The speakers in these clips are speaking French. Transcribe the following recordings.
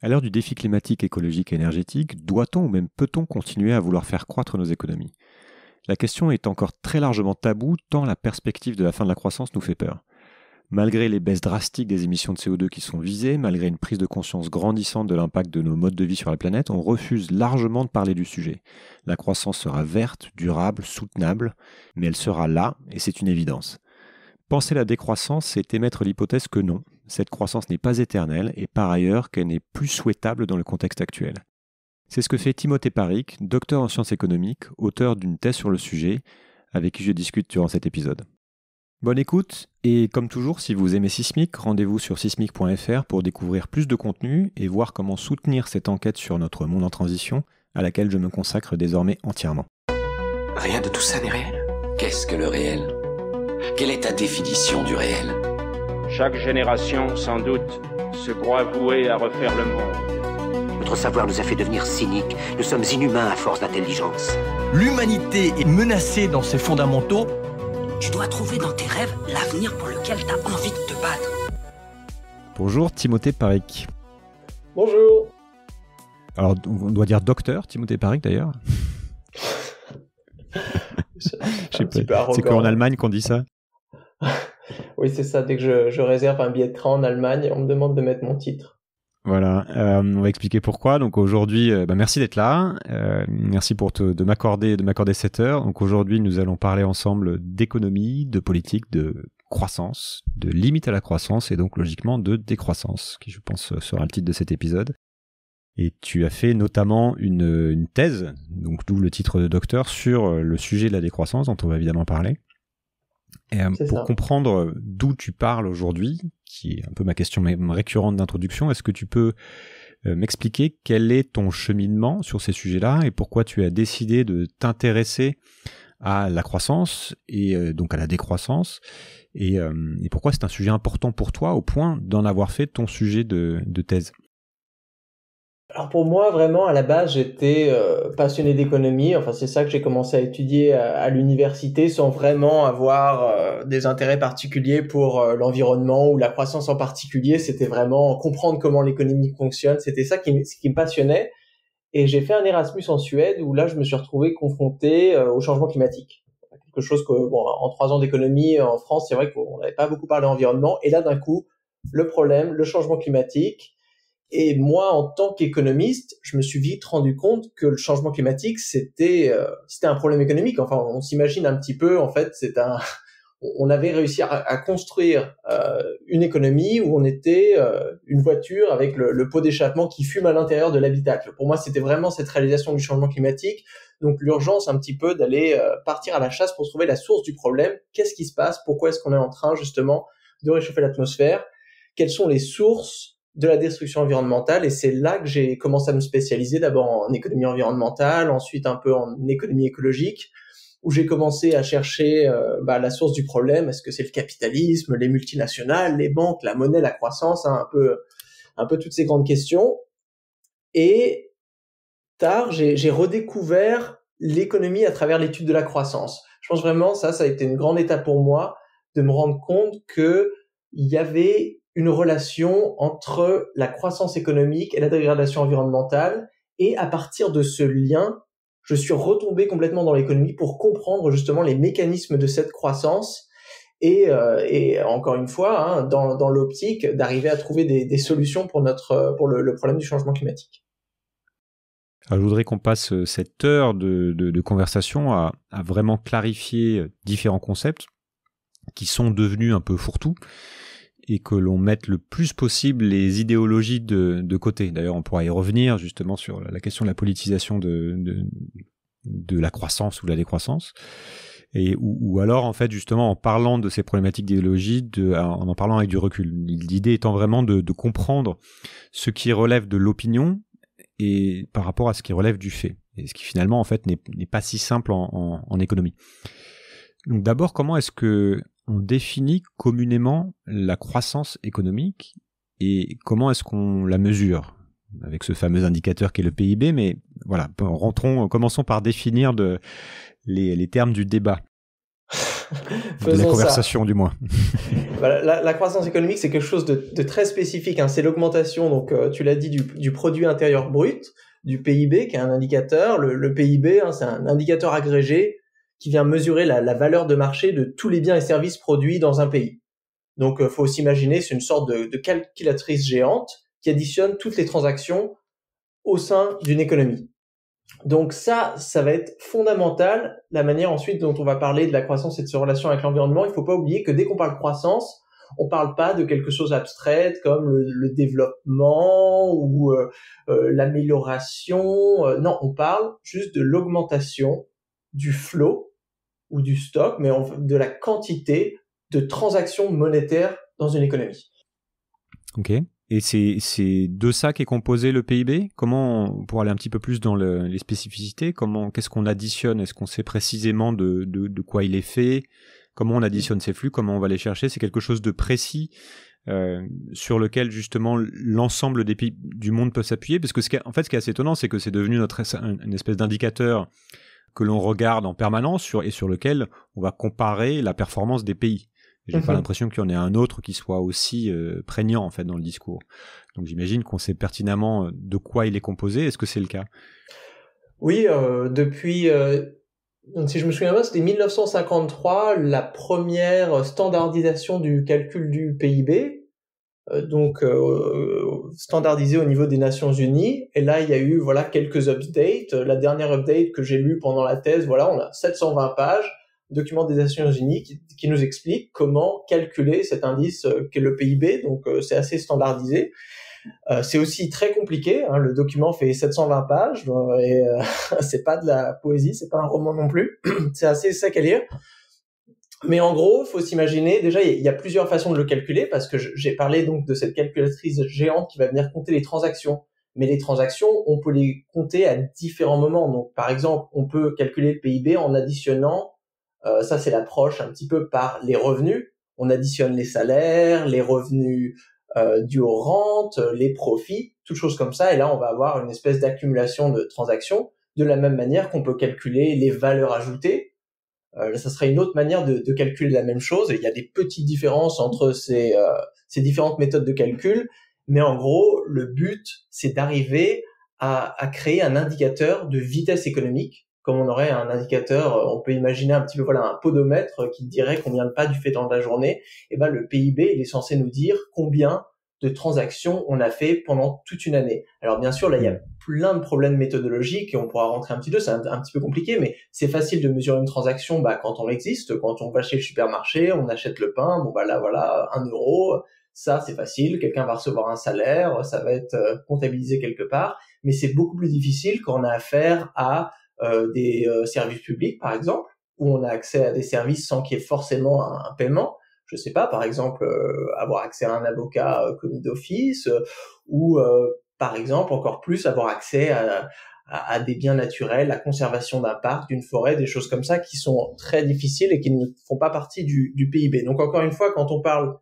À l'heure du défi climatique, écologique et énergétique, doit-on ou même peut-on continuer à vouloir faire croître nos économies La question est encore très largement taboue tant la perspective de la fin de la croissance nous fait peur. Malgré les baisses drastiques des émissions de CO2 qui sont visées, malgré une prise de conscience grandissante de l'impact de nos modes de vie sur la planète, on refuse largement de parler du sujet. La croissance sera verte, durable, soutenable, mais elle sera là, et c'est une évidence. Penser la décroissance, c'est émettre l'hypothèse que non, cette croissance n'est pas éternelle et par ailleurs qu'elle n'est plus souhaitable dans le contexte actuel. C'est ce que fait Timothée Parik, docteur en sciences économiques, auteur d'une thèse sur le sujet, avec qui je discute durant cet épisode. Bonne écoute, et comme toujours, si vous aimez Sismic, rendez-vous sur sismic.fr pour découvrir plus de contenu et voir comment soutenir cette enquête sur notre monde en transition, à laquelle je me consacre désormais entièrement. Rien de tout ça n'est réel Qu'est-ce que le réel Quelle est ta définition du réel chaque génération, sans doute, se croit vouée à refaire le monde. Notre savoir nous a fait devenir cyniques. Nous sommes inhumains à force d'intelligence. L'humanité est menacée dans ses fondamentaux. Tu dois trouver dans tes rêves l'avenir pour lequel tu as envie de te battre. Bonjour, Timothée parik Bonjour. Alors, on doit dire docteur, Timothée Paric d'ailleurs. C'est Allemagne qu'on dit ça. Oui, c'est ça. Dès que je, réserve un billet de train en Allemagne, on me demande de mettre mon titre. Voilà, euh, on va expliquer pourquoi. Donc aujourd'hui, euh, bah, merci d'être là. Euh, merci pour de m'accorder de m'accorder cette heure. Donc aujourd'hui, nous allons parler ensemble d'économie, de politique, de croissance, de limite à la croissance et donc logiquement de décroissance, qui je pense sera le titre de cet épisode. Et tu as fait notamment une, une thèse, donc d'où le titre de docteur, sur le sujet de la décroissance dont on va évidemment parler. Euh, pour comprendre euh, d'où tu parles aujourd'hui, qui est un peu ma question récurrente d'introduction, est-ce que tu peux euh, m'expliquer quel est ton cheminement sur ces sujets-là et pourquoi tu as décidé de t'intéresser à la croissance et donc à la décroissance et, pourquoi c'est un sujet important pour toi au point d'en avoir fait ton sujet de thèse alors pour moi, vraiment, à la base, j'étais euh, passionné d'économie. Enfin, c'est ça que j'ai commencé à étudier à, l'université sans vraiment avoir euh, des intérêts particuliers pour euh, l'environnement ou la croissance en particulier. C'était vraiment comprendre comment l'économie fonctionne. C'était ça qui, qui me passionnait. Et j'ai fait un Erasmus en Suède où là, je me suis retrouvé confronté au changement climatique. Quelque chose que, bon, en trois ans d'économie en France, c'est vrai qu'on n'avait pas beaucoup parlé d'environnement. Et là, d'un coup, le problème, le changement climatique et moi, en tant qu'économiste, je me suis vite rendu compte que le changement climatique, c'était euh, c'était un problème économique. Enfin, on s'imagine un petit peu, en fait, c'est un on avait réussi à, construire euh, une économie où on était euh, une voiture avec le, le pot d'échappement qui fume à l'intérieur de l'habitacle. Pour moi, c'était vraiment cette réalisation du changement climatique. Donc l'urgence un petit peu d'aller partir à la chasse pour trouver la source du problème. Qu'est-ce qui se passe Pourquoi est-ce qu'on est en train justement de réchauffer l'atmosphère Quelles sont les sources de la destruction environnementale et c'est là que j'ai commencé à me spécialiser d'abord en économie environnementale, ensuite un peu en économie écologique où j'ai commencé à chercher euh, bah, la source du problème. Est-ce que c'est le capitalisme, les multinationales, les banques, la monnaie, la croissance, hein, un peu, un peu toutes ces grandes questions. Et tard, j'ai redécouvert l'économie à travers l'étude de la croissance. Je pense vraiment ça, ça a été une grande étape pour moi de me rendre compte que il y avait une relation entre la croissance économique et la dégradation environnementale. Et à partir de ce lien, je suis retombé complètement dans l'économie pour comprendre justement les mécanismes de cette croissance. Et, euh, encore une fois, hein, dans, l'optique d'arriver à trouver des, solutions pour, notre, pour le, problème du changement climatique. Ah, je voudrais qu'on passe euh, cette heure de, conversation à, vraiment clarifier différents concepts qui sont devenus un peu fourre-tout et que l'on mette le plus possible les idéologies de, de côté. D'ailleurs, on pourra y revenir justement sur la question de la politisation de, de, la croissance ou de la décroissance. Et, ou, alors, en fait, justement, en parlant de ces problématiques d'idéologie, en en parlant avec du recul. L'idée étant vraiment de, de comprendre ce qui relève de l'opinion et par rapport à ce qui relève du fait. Et ce qui finalement, en fait, n'est pas si simple en, en, en économie. Donc d'abord, comment est-ce que on définit communément la croissance économique et comment est-ce qu'on la mesure avec ce fameux indicateur qui est le PIB, mais voilà, rentrons, commençons par définir les, termes du débat. de la conversation du moins. la, croissance économique, c'est quelque chose de, très spécifique. Hein. C'est l'augmentation, donc euh, tu l'as dit, du, produit intérieur brut, du PIB, qui est un indicateur. Le, PIB, hein, c'est un indicateur agrégé qui vient mesurer la, valeur de marché de tous les biens et services produits dans un pays. Donc, euh, faut s'imaginer, c'est une sorte de, calculatrice géante qui additionne toutes les transactions au sein d'une économie. Donc ça, ça va être fondamental. La manière ensuite dont on va parler de la croissance et de sa relation avec l'environnement, il ne faut pas oublier que dès qu'on parle croissance, on ne parle pas de quelque chose d'abstrait comme le, développement ou euh, euh, l'amélioration. non, on parle juste de l'augmentation du flot ou du stock, mais de la quantité de transactions monétaires dans une économie. Ok. Et c'est de ça qu'est composé le PIB Comment, pour aller un petit peu plus dans les spécificités, comment, qu'est-ce qu'on additionne Est-ce qu'on sait précisément de, quoi il est fait Comment on additionne ces flux Comment on va les chercher C'est quelque chose de précis euh, sur lequel justement l'ensemble des du monde peut s'appuyer Parce que ce qui, en fait, ce qui est assez étonnant, c'est que c'est devenu notre, une espèce d'indicateur que l'on regarde en permanence sur, et sur lequel on va comparer la performance des pays. J'ai pas mhm. l'impression qu'il y en ait un autre qui soit aussi euh, prégnant en fait dans le discours. Donc j'imagine qu'on sait pertinemment euh, de quoi il est composé. Est-ce que c'est le cas Oui, euh, depuis si je me souviens bien, c'était 1953 la première standardisation du calcul du PIB euh, donc euh, standardisé au niveau des Nations Unies. Et là, il y a eu voilà quelques updates. La dernière update que j'ai lue pendant la thèse, voilà, on a 720 pages, document des Nations Unies qui, nous explique comment calculer cet indice euh, qu'est le PIB. Donc c'est assez standardisé. c'est aussi très compliqué. Hein, le document fait 720 pages et euh, c'est pas de la poésie, c'est pas un roman non plus. c'est assez sec à lire. Mais en gros, faut s'imaginer, déjà, il y a plusieurs façons de le calculer, parce que j'ai parlé donc de cette calculatrice géante qui va venir compter les transactions. Mais les transactions, on peut les compter à différents moments. Donc, par exemple, on peut calculer le PIB en additionnant, euh, ça c'est l'approche un petit peu par les revenus. On additionne les salaires, les revenus euh, dus aux rentes, les profits, toutes choses comme ça. Et là, on va avoir une espèce d'accumulation de transactions, de la même manière qu'on peut calculer les valeurs ajoutées euh, ça serait une autre manière de, calculer la même chose. il y a des petites différences entre euh, ces, différentes méthodes de calcul, mais en gros, le but, c'est d'arriver à, créer un indicateur de vitesse économique, comme on aurait un indicateur, euh, on peut imaginer un petit peu voilà un podomètre qui dirait combien de pas du fait dans la journée. Et eh ben le PIB, il est censé nous dire combien de transactions on a fait pendant toute une année. Alors bien sûr, là, il y a plein de problèmes méthodologiques et on pourra rentrer un petit peu, c'est un, petit peu compliqué, mais c'est facile de mesurer une transaction bah, quand on existe, quand on va chez le supermarché, on achète le pain, bon bah là voilà, un euro, ça c'est facile, quelqu'un va recevoir un salaire, ça va être euh, comptabilisé quelque part, mais c'est beaucoup plus difficile quand on a affaire à euh, des euh, services publics par exemple, où on a accès à des services sans qu'il y ait forcément un, paiement je sais pas, par exemple, avoir accès à un avocat commis d'office ou par exemple, encore plus avoir accès à, des biens naturels, la conservation d'un parc, d'une forêt, des choses comme ça qui sont très difficiles et qui ne font pas partie du, du PIB. Donc encore une fois, quand on parle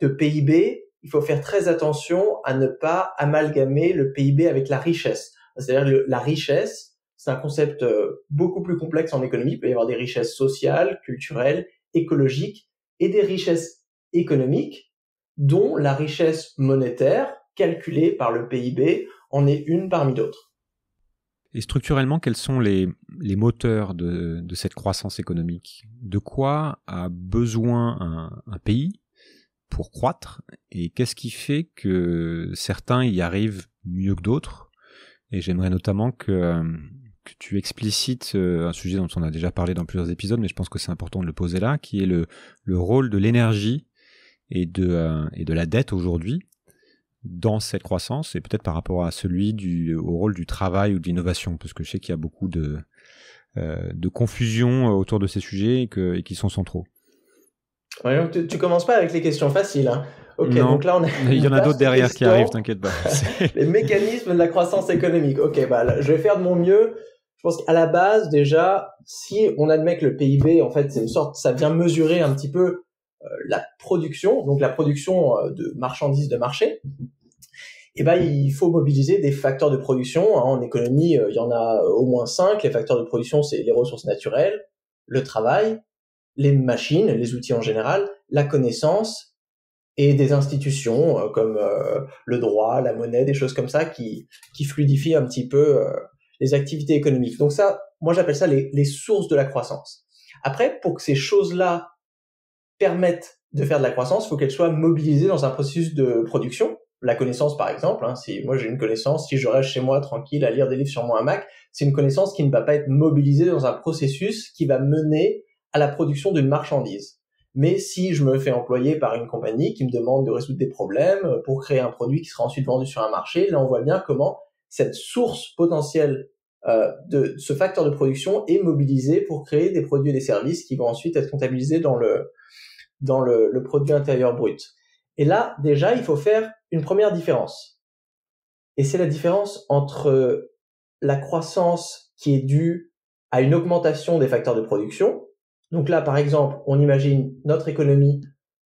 de PIB, il faut faire très attention à ne pas amalgamer le PIB avec la richesse. C'est-à-dire la richesse, c'est un concept euh, beaucoup plus complexe en économie. Il peut y avoir des richesses sociales, culturelles, écologiques et des richesses économiques, dont la richesse monétaire Calculé par le PIB en est une parmi d'autres. Et structurellement, quels sont les, moteurs de, cette croissance économique De quoi a besoin un, pays pour croître Et qu'est-ce qui fait que certains y arrivent mieux que d'autres Et j'aimerais notamment que, tu explicites euh, un sujet dont on a déjà parlé dans plusieurs épisodes, mais je pense que c'est important de le poser là, qui est le, rôle de l'énergie et euh, et de la dette aujourd'hui dans cette croissance et peut-être par rapport à celui du au rôle du travail ou de l'innovation parce que je sais qu'il y a beaucoup de euh, de confusion euh, autour de ces sujets et, que, et qui sont centraux. tu, tu, commences pas avec les questions faciles. Hein. donc là on il y en a d'autres derrière qui arrivent, t'inquiète pas. les mécanismes de la croissance économique. Ok, bah, je vais faire de mon mieux. Je pense qu'à la base déjà, si on admet que le PIB en fait c'est une sorte, ça vient mesurer un petit peu euh, la production, donc la production euh, de marchandises de marché, et eh ben, il faut mobiliser des facteurs de production. Hein. En économie, euh, il y en a au moins cinq. Les facteurs de production, c'est les ressources naturelles, le travail, les machines, les outils en général, la connaissance et des institutions comme le droit, la monnaie, des choses comme ça qui, qui fluidifient un petit peu les activités économiques. Donc ça, moi j'appelle ça les sources de la croissance. Après, pour que ces choses-là permettent de faire de la croissance, il faut qu'elle soit mobilisée dans un processus de production. La connaissance, par exemple, hein, si moi j'ai une connaissance, si je reste chez moi tranquille à lire des livres sur mon Mac, c'est une connaissance qui ne va pas être mobilisée dans un processus qui va mener à la production d'une marchandise. Mais si je me fais employer par une compagnie qui me demande de résoudre des problèmes euh, pour créer un produit qui sera ensuite vendu sur un marché, là on voit bien comment cette source potentielle euh, de ce facteur de production est mobilisée pour créer des produits et des services qui vont ensuite être comptabilisés dans le dans le, le produit intérieur brut. Et là, déjà, il faut faire une première différence. Et c'est la différence entre la croissance qui est due à une augmentation des facteurs de production. Donc là, par exemple, on imagine notre économie,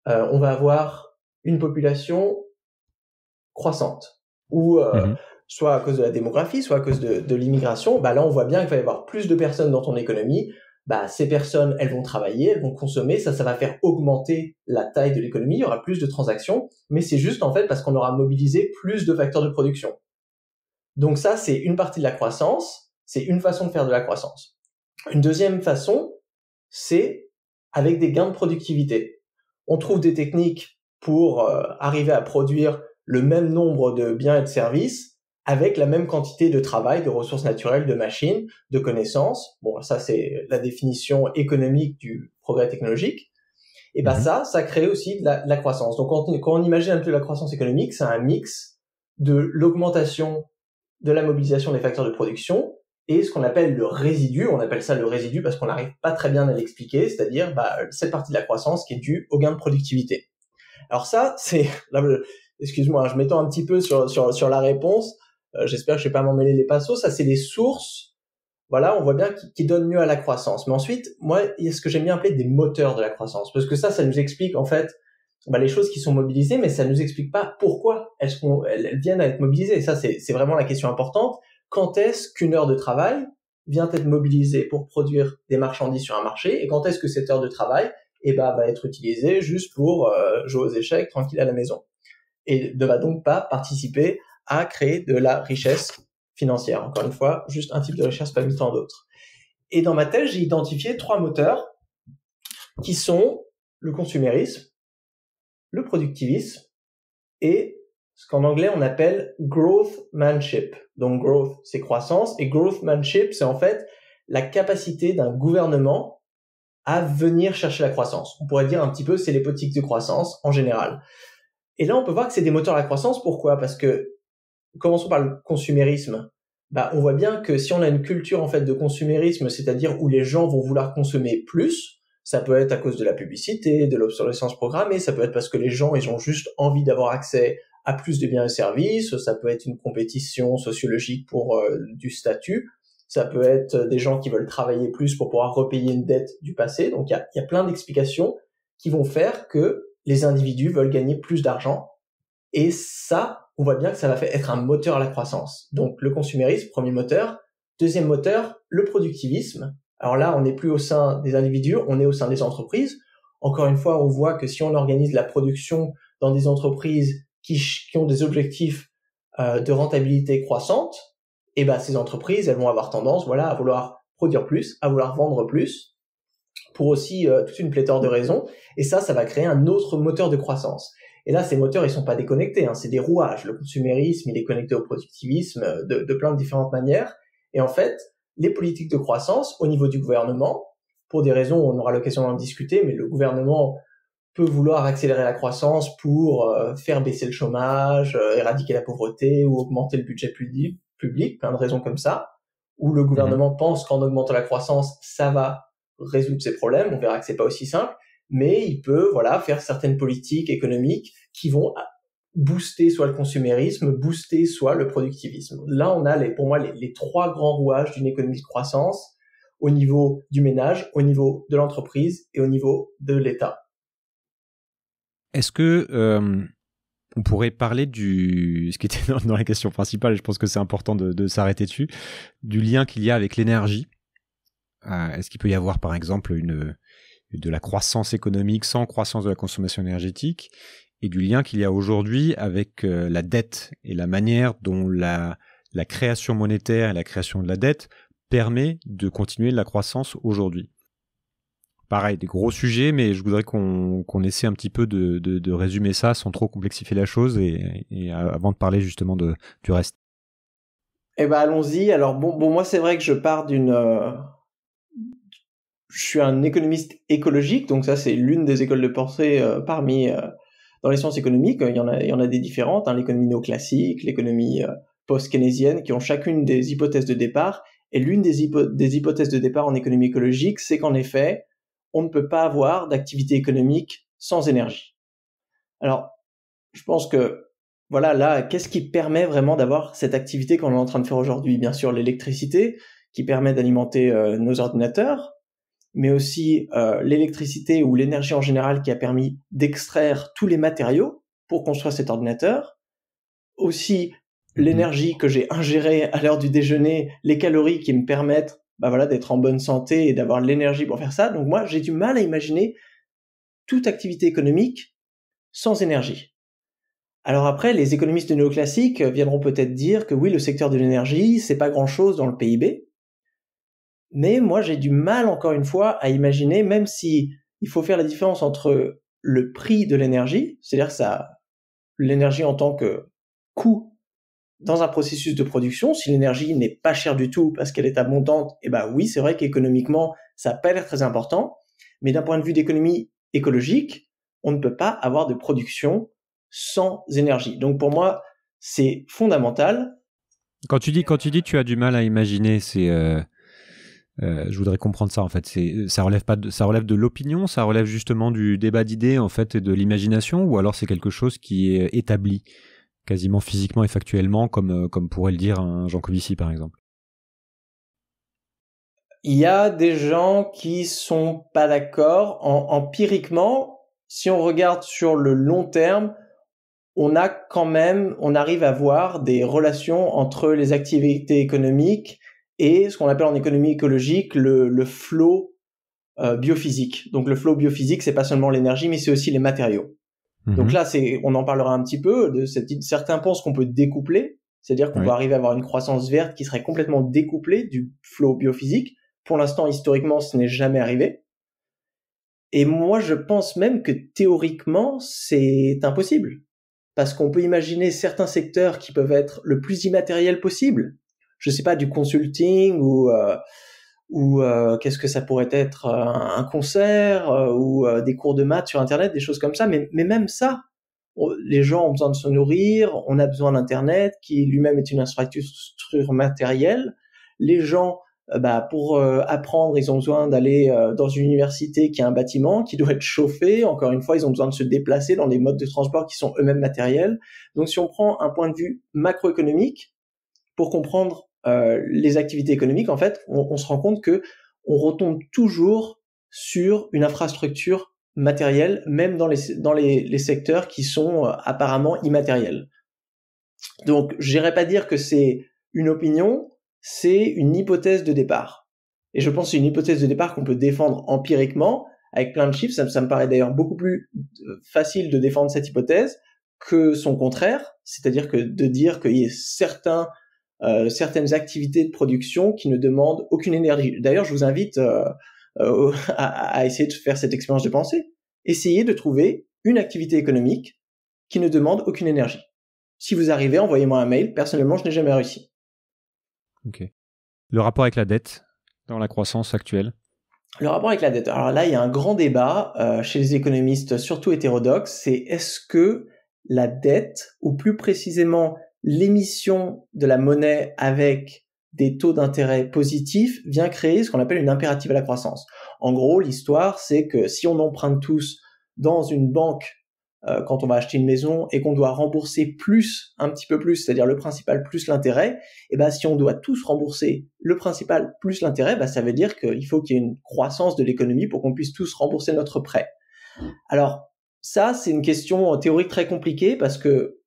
euh, on va avoir une population croissante, ou euh, mhm. soit à cause de la démographie, soit à cause de, de l'immigration. Bah là, on voit bien qu'il va y avoir plus de personnes dans ton économie, bah, ces personnes, elles vont travailler, elles vont consommer, ça, ça va faire augmenter la taille de l'économie, il y aura plus de transactions, mais c'est juste en fait parce qu'on aura mobilisé plus de facteurs de production. Donc ça, c'est une partie de la croissance, c'est une façon de faire de la croissance. Une deuxième façon, c'est avec des gains de productivité. On trouve des techniques pour euh, arriver à produire le même nombre de biens et de services avec la même quantité de travail, de ressources naturelles, de machines, de connaissances. Bon, ça c'est la définition économique du progrès technologique. Et ben mhm. ça, ça crée aussi de la, croissance. Donc quand, on imagine un peu la croissance économique, c'est un mix de l'augmentation de la mobilisation des facteurs de production et ce qu'on appelle le résidu. On appelle ça le résidu parce qu'on n'arrive pas très bien à l'expliquer, c'est-à-dire bah, cette partie de la croissance qui est due au gain de productivité. Alors ça, c'est excuse-moi, je m'étends un petit peu sur, sur, sur la réponse. Euh, j'espère que je vais pas m'emmêler les pinceaux. Ça, c'est les sources. Voilà, on voit bien qui, donne donnent mieux à la croissance. Mais ensuite, moi, il y a ce que j'aime bien appeler des moteurs de la croissance, parce que ça, ça nous explique en fait bah, les choses qui sont mobilisées, mais ça ne nous explique pas pourquoi elles, viennent à être mobilisées. Et ça, c'est vraiment la question importante. Quand est-ce qu'une heure de travail vient être mobilisée pour produire des marchandises sur un marché et quand est-ce que cette heure de travail eh ben, va être utilisée juste pour euh, jouer aux échecs tranquille à la maison et ne va donc pas participer à créer de la richesse financière. Encore une fois, juste un type de richesse parmi tant d'autres. Et dans ma thèse, j'ai identifié trois moteurs qui sont le consumérisme, le productivisme et ce qu'en anglais on appelle growth Donc growth, c'est croissance et growthmanship c'est en fait la capacité d'un gouvernement à venir chercher la croissance. On pourrait dire un petit peu, c'est les politiques de croissance en général. Et là, on peut voir que c'est des moteurs à la croissance. Pourquoi Parce que commençons par le consumérisme. Bah, on voit bien que si on a une culture en fait de consumérisme, c'est-à-dire où les gens vont vouloir consommer plus, ça peut être à cause de la publicité, de l'obsolescence programmée, ça peut être parce que les gens ils ont juste envie d'avoir accès à plus de biens et services, ça peut être une compétition sociologique pour euh, du statut, ça peut être des gens qui veulent travailler plus pour pouvoir repayer une dette du passé. Donc il y a, y a plein d'explications qui vont faire que les individus veulent gagner plus d'argent et ça on voit bien que ça va être un moteur à la croissance. Donc le consumérisme, premier moteur. Deuxième moteur, le productivisme. Alors là, on n'est plus au sein des individus, on est au sein des entreprises. Encore une fois, on voit que si on organise la production dans des entreprises qui, ont des objectifs euh, de rentabilité croissante, eh ben ces entreprises, elles vont avoir tendance, voilà, à vouloir produire plus, à vouloir vendre plus, pour aussi euh, toute une pléthore de raisons. Et ça, ça va créer un autre moteur de croissance. Et là, ces moteurs, ils sont pas déconnectés, hein, c'est des rouages. Le consumérisme, il est connecté au productivisme euh, de, plein de différentes manières. Et en fait, les politiques de croissance au niveau du gouvernement, pour des raisons, on aura l'occasion d'en discuter, mais le gouvernement peut vouloir accélérer la croissance pour euh, faire baisser le chômage, euh, éradiquer la pauvreté ou augmenter le budget public, plein de raisons comme ça, où le gouvernement mhm. pense qu'en augmentant la croissance, ça va résoudre ses problèmes. On verra que c'est pas aussi simple mais il peut voilà faire certaines politiques économiques qui vont booster soit le consumérisme, booster soit le productivisme. Là, on a les, pour moi les, trois grands rouages d'une économie de croissance au niveau du ménage, au niveau de l'entreprise et au niveau de l'État. Est-ce que euh, on pourrait parler du ce qui était dans, la question principale, je pense que c'est important de, s'arrêter dessus, du lien qu'il y a avec l'énergie euh, Est-ce qu'il peut y avoir par exemple une de la croissance économique sans croissance de la consommation énergétique et du lien qu'il y a aujourd'hui avec euh, la dette et la manière dont la, la création monétaire et la création de la dette permet de continuer la croissance aujourd'hui. Pareil, des gros sujets, mais je voudrais qu'on essaie un petit peu de, de, résumer ça sans trop complexifier la chose et, avant de parler justement de, du reste. Eh ben allons-y. Alors bon, bon moi c'est vrai que je pars d'une euh, je suis un économiste écologique, donc ça c'est l'une des écoles de pensée euh, parmi euh, dans les sciences économiques. Il y en a, il y en a des différentes, hein, l'économie néoclassique, l'économie euh, post-keynésienne, qui ont chacune des hypothèses de départ. Et l'une des, des hypothèses de départ en économie écologique, c'est qu'en effet, on ne peut pas avoir d'activité économique sans énergie. Alors, je pense que voilà, là, qu'est-ce qui permet vraiment d'avoir cette activité qu'on est en train de faire aujourd'hui Bien sûr, l'électricité, qui permet d'alimenter nos ordinateurs, mais aussi euh, l'électricité ou l'énergie en général qui a permis d'extraire tous les matériaux pour construire cet ordinateur, aussi mhm. l'énergie que j'ai ingérée à l'heure du déjeuner, les calories qui me permettent bah voilà, d'être en bonne santé et d'avoir l'énergie pour faire ça. Donc moi, j'ai du mal à imaginer toute activité économique sans énergie. Alors après, les économistes néoclassiques viendront peut-être dire que oui, le secteur de l'énergie, c'est pas grand-chose dans le PIB, mais moi, j'ai du mal, encore une fois, à imaginer, même si il faut faire la différence entre le prix de l'énergie, c'est-à-dire ça, l'énergie en tant que coût dans un processus de production, si l'énergie n'est pas chère du tout parce qu'elle est abondante, eh ben oui, c'est vrai qu'économiquement, ça n'a pas très important. Mais d'un point de vue d'économie écologique, on ne peut pas avoir de production sans énergie. Donc pour moi, c'est fondamental. Quand tu dis, quand tu dis, tu as du mal à imaginer, c'est euh, euh, je voudrais comprendre ça en fait. ça relève pas de ça relève de l'opinion, ça relève justement du débat d'idées en fait et de l'imagination, ou alors c'est quelque chose qui est établi quasiment physiquement et factuellement, comme euh, comme pourrait le dire un Jean Covici par exemple. Il y a des gens qui sont pas d'accord empiriquement. Si on regarde sur le long terme, on a quand même, on arrive à voir des relations entre les activités économiques et ce qu'on appelle en économie écologique le, le flot euh, biophysique. Donc le flot biophysique, c'est pas seulement l'énergie, mais c'est aussi les matériaux. Mhm. Donc là, c'est, on en parlera un petit peu. De certains pensent qu'on peut découpler, c'est-à-dire qu'on peut arriver à avoir une croissance verte qui serait complètement découplée du flot biophysique. Pour l'instant, historiquement, ce n'est jamais arrivé. Et moi, je pense même que théoriquement, c'est impossible. Parce qu'on peut imaginer certains secteurs qui peuvent être le plus immatériel possible, je sais pas, du consulting ou euh, ou euh, qu'est-ce que ça pourrait être euh, un concert ou des cours de maths sur internet des choses comme ça mais, mais même ça les gens ont besoin de se nourrir on a besoin d'internet qui lui-même est une infrastructure matérielle les gens bah, pour apprendre ils ont besoin d'aller dans une université qui a un bâtiment qui doit être chauffé encore une fois ils ont besoin de se déplacer dans des modes de transport qui sont eux-mêmes matériels donc si on prend un point de vue macroéconomique pour comprendre euh, les activités économiques, en fait, on, se rend compte que on retombe toujours sur une infrastructure matérielle, même dans les, dans les, secteurs qui sont euh, apparemment immatériels. Donc, j'irai pas dire que c'est une opinion, c'est une hypothèse de départ. Et je pense que c'est une hypothèse de départ qu'on peut défendre empiriquement avec plein de chiffres. Ça, me paraît d'ailleurs beaucoup plus euh, facile de défendre cette hypothèse que son contraire, c'est-à-dire que de dire qu'il y ait certains euh, certaines activités de production qui ne demandent aucune énergie. D'ailleurs, je vous invite euh, euh, à, à, essayer de faire cette expérience de pensée. Essayez de trouver une activité économique qui ne demande aucune énergie. Si vous arrivez, envoyez-moi un mail. Personnellement, je n'ai jamais réussi. Ok. Le rapport avec la dette dans la croissance actuelle Le rapport avec la dette. Alors là, il y a un grand débat chez les économistes, surtout hétérodoxes, c'est est-ce que la dette, ou plus précisément l'émission de la monnaie avec des taux d'intérêt positifs vient créer ce qu'on appelle une impérative à la croissance. En gros, l'histoire, c'est que si on emprunte tous dans une banque euh, quand on va acheter une maison et qu'on doit rembourser plus, un petit peu plus, c'est-à-dire le principal plus l'intérêt, et eh ben si on doit tous rembourser le principal plus l'intérêt, ben, ça veut dire qu'il faut qu'il y ait une croissance de l'économie pour qu'on puisse tous rembourser notre prêt. Alors ça, c'est une question euh, théorique très compliquée parce que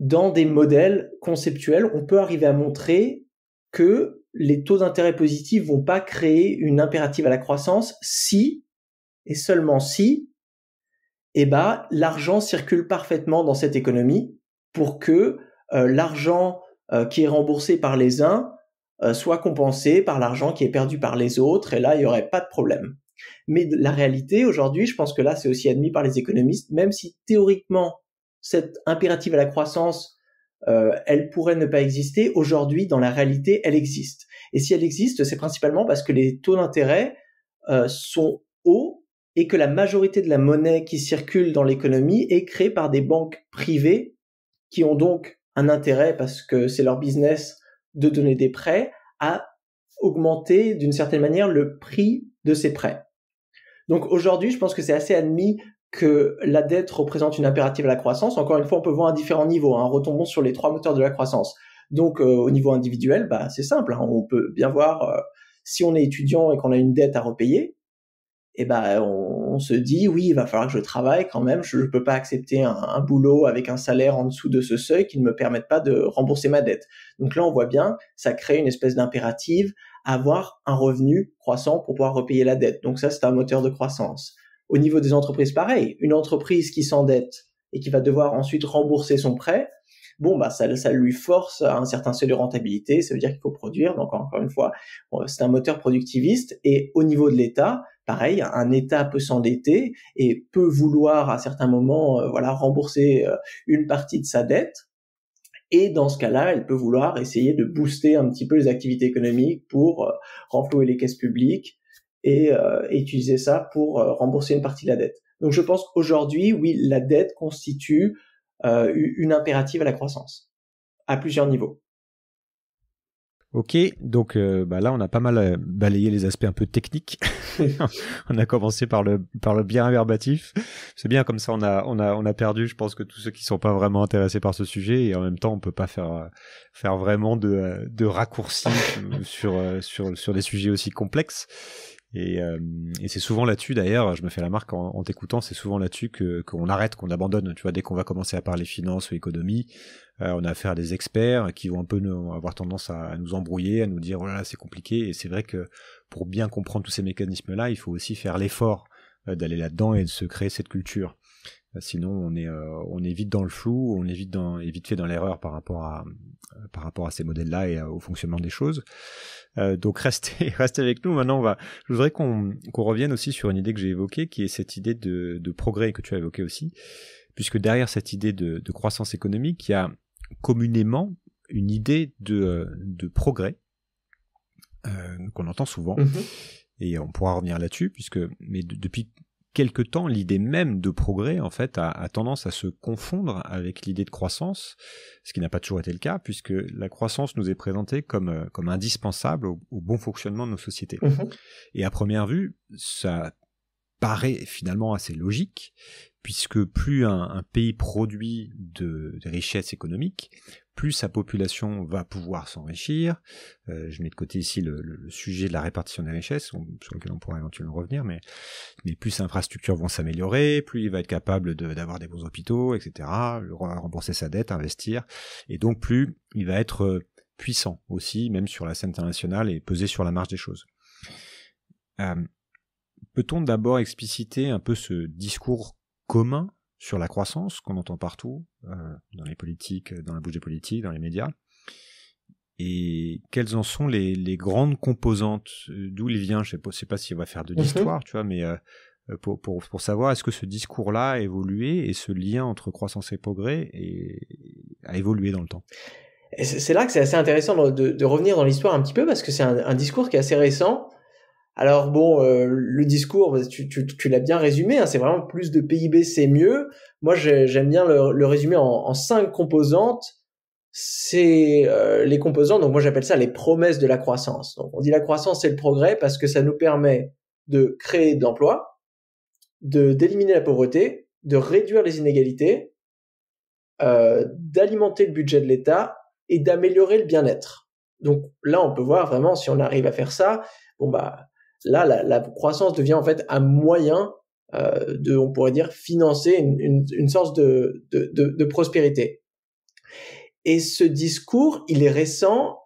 dans des modèles conceptuels, on peut arriver à montrer que les taux d'intérêt positifs vont pas créer une impérative à la croissance si et seulement si eh ben, l'argent circule parfaitement dans cette économie pour que euh, l'argent euh, qui est remboursé par les uns euh, soit compensé par l'argent qui est perdu par les autres, et là, il n'y aurait pas de problème. Mais la réalité, aujourd'hui, je pense que là, c'est aussi admis par les économistes, même si théoriquement, cette impérative à la croissance, euh, elle pourrait ne pas exister. Aujourd'hui, dans la réalité, elle existe. Et si elle existe, c'est principalement parce que les taux d'intérêt euh, sont hauts et que la majorité de la monnaie qui circule dans l'économie est créée par des banques privées qui ont donc un intérêt, parce que c'est leur business, de donner des prêts, à augmenter d'une certaine manière le prix de ces prêts. Donc aujourd'hui, je pense que c'est assez admis que la dette représente une impérative à la croissance. Encore une fois, on peut voir à différents niveaux. Hein. Retombons sur les trois moteurs de la croissance. Donc, euh, au niveau individuel, bah, c'est simple. Hein. On peut bien voir euh, si on est étudiant et qu'on a une dette à repayer, eh ben on, se dit oui, il va falloir que je travaille quand même. Je ne peux pas accepter un, boulot avec un salaire en dessous de ce seuil qui ne me permette pas de rembourser ma dette. Donc là, on voit bien, ça crée une espèce d'impérative à avoir un revenu croissant pour pouvoir repayer la dette. Donc ça, c'est un moteur de croissance. Au niveau des entreprises, pareil. Une entreprise qui s'endette et qui va devoir ensuite rembourser son prêt, bon, bah, ça, ça lui force à un certain seuil de rentabilité. Ça veut dire qu'il faut produire. Donc, encore une fois, c'est un moteur productiviste. Et au niveau de l'État, pareil, un État peut s'endetter et peut vouloir à certains moments, euh, voilà, rembourser euh, une partie de sa dette. Et dans ce cas-là, elle peut vouloir essayer de booster un petit peu les activités économiques pour euh, renflouer les caisses publiques euh, et, utiliser ça pour euh, rembourser une partie de la dette. Donc je pense qu'aujourd'hui, oui, la dette constitue euh, une impérative à la croissance, à plusieurs niveaux. Ok, donc bah là on a pas mal balayé les aspects un peu techniques. on a commencé par le par le bien verbatif. C'est bien comme ça on a on on a perdu, je pense que tous ceux qui ne sont pas vraiment intéressés par ce sujet et en même temps on ne peut pas faire faire vraiment de de raccourcis sur sur sur des sujets aussi complexes. Euh, et, c'est souvent là-dessus, d'ailleurs, je me fais la marque en, t'écoutant, c'est souvent là-dessus que qu'on arrête, qu'on abandonne. Tu vois, dès qu'on va commencer à parler finance ou économie, euh, on a affaire à des experts qui vont un peu avoir tendance à, nous embrouiller, à nous dire oh c'est compliqué. Et c'est vrai que pour bien comprendre tous ces mécanismes-là, il faut aussi faire l'effort euh, d'aller là-dedans et de se créer cette culture. Sinon, on est, on est vite dans le flou, on évite vite, dans, fait dans l'erreur par rapport par rapport à ces modèles-là et au fonctionnement des choses. Euh, donc restez, restez avec nous. Maintenant, on va, je voudrais qu'on revienne aussi sur une idée que j'ai évoquée, qui est cette idée de, de progrès que tu as évoquée aussi, puisque derrière cette idée de, croissance économique, il y a communément une idée de, euh, de progrès euh, qu'on entend souvent. Mm-hmm. Et on pourra revenir là-dessus, puisque mais depuis quelque temps, l'idée même de progrès, en fait, a, tendance à se confondre avec l'idée de croissance, ce qui n'a pas toujours été le cas, puisque la croissance nous est présentée comme, euh, comme indispensable au, bon fonctionnement de nos sociétés. Mhm. Et à première vue, ça paraît finalement assez logique, puisque plus un, pays produit de, richesses économiques, plus sa population va pouvoir s'enrichir. Euh, je mets de côté ici le, sujet de la répartition des richesses, sur lequel on pourra éventuellement revenir, mais, mais plus ses infrastructures vont s'améliorer, plus il va être capable d'avoir des bons hôpitaux, etc., rembourser sa dette, investir, et donc plus il va être euh, puissant aussi, même sur la scène internationale, et peser sur la marge des choses. Euh, Peut-on d'abord expliciter un peu ce discours commun sur la croissance qu'on entend partout, euh, dans les politiques, dans la bouche des politiques, dans les médias et quelles en sont les, grandes composantes D'où il vient Je ne sais, sais, pas si on va faire de mhm. l'histoire, tu vois, mais euh, euh, pour, savoir est-ce que ce discours-là a évolué et ce lien entre croissance et progrès a évolué dans le temps. C'est là que c'est assez intéressant de, revenir dans l'histoire un petit peu parce que c'est un, un, discours qui est assez récent alors bon, euh, le discours, tu, l'as bien résumé, hein, c'est vraiment plus de PIB, c'est mieux. Moi, j'aime bien le, résumer en, cinq composantes. C'est euh, les composantes, donc moi j'appelle ça les promesses de la croissance. Donc on dit la croissance, c'est le progrès parce que ça nous permet de créer d'emplois, de d'éliminer la pauvreté, de réduire les inégalités, euh, d'alimenter le budget de l'État et d'améliorer le bien-être. Donc là, on peut voir vraiment si on arrive à faire ça, bon bah Là, la, croissance devient en fait un moyen euh, de, on pourrait dire, financer une, une, sorte de, prospérité. Et ce discours, il est récent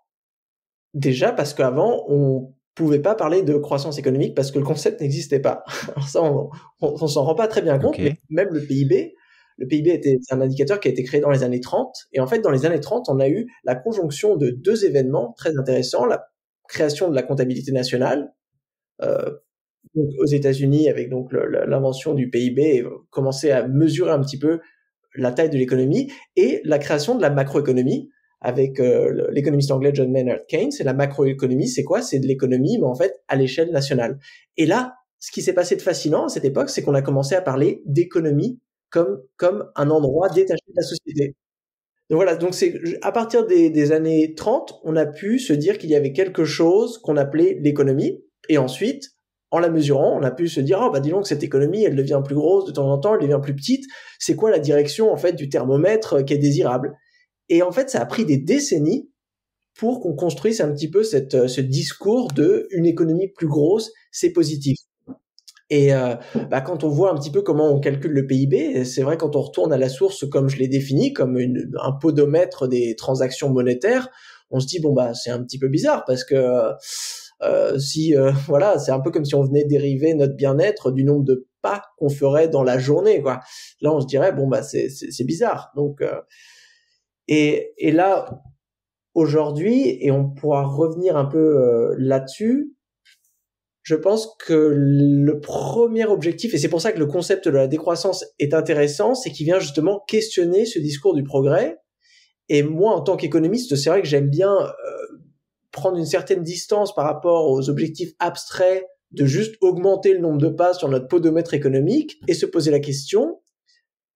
déjà parce qu'avant, on pouvait pas parler de croissance économique parce que le concept n'existait pas. Alors ça, on, on, s'en rend pas très bien compte, mais même le PIB, le PIB était un indicateur qui a été créé dans les années 30. Et en fait, dans les années 30, on a eu la conjonction de deux événements très intéressants. La création de la comptabilité nationale, euh, aux États-Unis avec donc l'invention du PIB, commencer à mesurer un petit peu la taille de l'économie et la création de la macroéconomie avec euh, l'économiste anglais John Maynard Keynes. Et la macroéconomie, c'est quoi C'est de l'économie, mais en fait à l'échelle nationale. Et là, ce qui s'est passé de fascinant à cette époque, c'est qu'on a commencé à parler d'économie comme comme un endroit détaché de la société. Donc voilà, donc c'est à partir des années 30, on a pu se dire qu'il y avait quelque chose qu'on appelait l'économie, et ensuite, en la mesurant, on a pu se dire, ah bah dis donc, cette économie, elle devient plus grosse de temps en temps, elle devient plus petite. C'est quoi la direction, en fait, du thermomètre euh, qui est désirable Et en fait, ça a pris des décennies pour qu'on construise un petit peu cette, euh, ce discours de une économie plus grosse, c'est positif. Et euh, bah, quand on voit un petit peu comment on calcule le PIB, c'est vrai quand on retourne à la source comme je l'ai défini, comme une, un podomètre des transactions monétaires, on se dit bon bah c'est un petit peu bizarre parce que euh, si euh, voilà, c'est un peu comme si on venait dériver notre bien-être du nombre de pas qu'on ferait dans la journée, quoi. Là, on se dirait bon bah c'est bizarre. Donc euh, et et là aujourd'hui et on pourra revenir un peu là-dessus. Je pense que le premier objectif, et c'est pour ça que le concept de la décroissance est intéressant, c'est qu'il vient justement questionner ce discours du progrès. Et moi, en tant qu'économiste, c'est vrai que j'aime bien prendre une certaine distance par rapport aux objectifs abstraits de juste augmenter le nombre de pas sur notre podomètre économique et se poser la question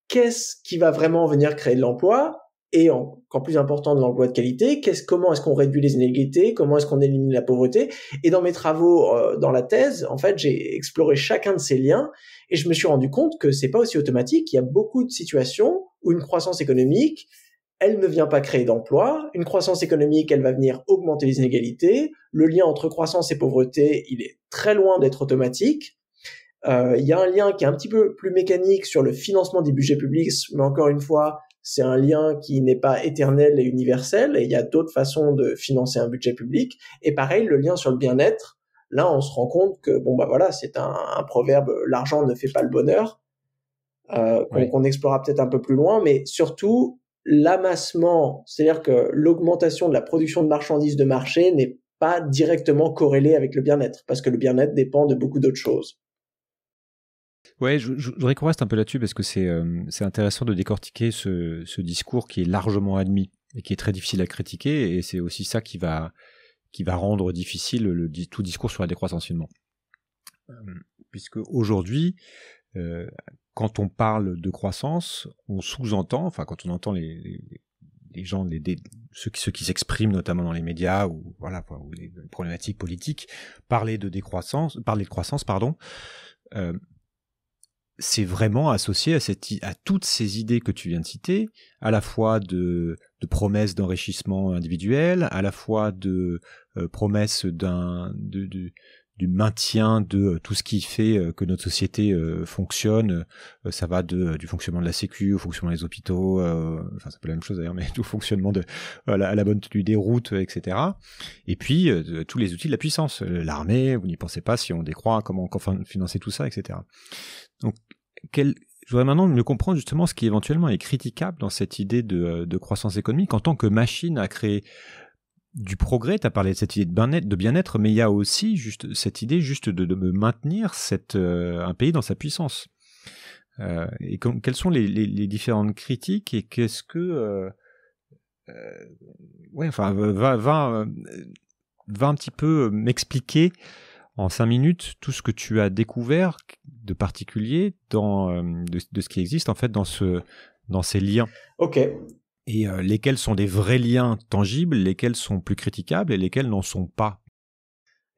qu'est-ce qui va vraiment venir créer de l'emploi et encore plus important de l'emploi de qualité, quest comment est-ce qu'on réduit les inégalités, comment est-ce qu'on élimine la pauvreté. Et dans mes travaux, euh, dans la thèse, en fait, j'ai exploré chacun de ces liens et je me suis rendu compte que c'est pas aussi automatique. Il y a beaucoup de situations où une croissance économique elle ne vient pas créer d'emplois. Une croissance économique, elle va venir augmenter les inégalités. Le lien entre croissance et pauvreté, il est très loin d'être automatique. Euh, il y a un lien qui est un petit peu plus mécanique sur le financement des budgets publics, mais encore une fois, c'est un lien qui n'est pas éternel et universel, et il y a d'autres façons de financer un budget public. Et pareil, le lien sur le bien-être, là, on se rend compte que, bon, bah voilà, c'est un, proverbe, l'argent ne fait pas le bonheur, euh, qu'on explorera peut-être un peu plus loin, mais surtout, l'amassement, c'est-à-dire que l'augmentation de la production de marchandises de marché n'est pas directement corrélée avec le bien-être, parce que le bien-être dépend de beaucoup d'autres choses. Ouais, je, voudrais qu'on reste un peu là-dessus parce que euh, c'est intéressant de décortiquer ce, ce, discours qui est largement admis et qui est très difficile à critiquer, et c'est aussi ça qui va, qui va rendre difficile le, tout discours sur la décroissance finalement. Euh, puisque aujourd'hui, euh, quand on parle de croissance, on sous-entend, enfin quand on entend les, gens, les, ceux qui, s'expriment notamment dans les médias ou voilà, les problématiques politiques, parler de décroissance, parler de croissance, pardon, euh, c'est vraiment associé à, toutes ces idées que tu viens de citer, à la fois de, promesses d'enrichissement individuel, à la fois de euh, promesses d'un de, du maintien de euh, tout ce qui fait euh, que notre société euh, fonctionne. ça va de, du fonctionnement de la sécu au fonctionnement des hôpitaux, enfin c'est pas la même chose d'ailleurs, mais tout fonctionnement de à la, bonne tenue des routes, etc. Et puis de, tous les outils de la puissance, l'armée, vous n'y pensez pas si on décroît, comment, enfin financer tout ça, etc. Donc quel, je voudrais maintenant mieux comprendre justement ce qui éventuellement est critiquable dans cette idée de, de croissance économique en tant que machine à créer du progrès, tu as parlé de cette idée de bien-être, mais il y a aussi juste cette idée juste de, de maintenir cette, euh, un pays dans sa puissance. Euh, et quelles sont les, différentes critiques et qu'est-ce que... Euh, enfin, va, va, va un petit peu m'expliquer en cinq minutes tout ce que tu as découvert de particulier dans, de, ce qui existe en fait dans, ce, dans ces liens. Ok, et euh, lesquels sont des vrais liens tangibles, lesquels sont plus critiquables et lesquels n'en sont pas.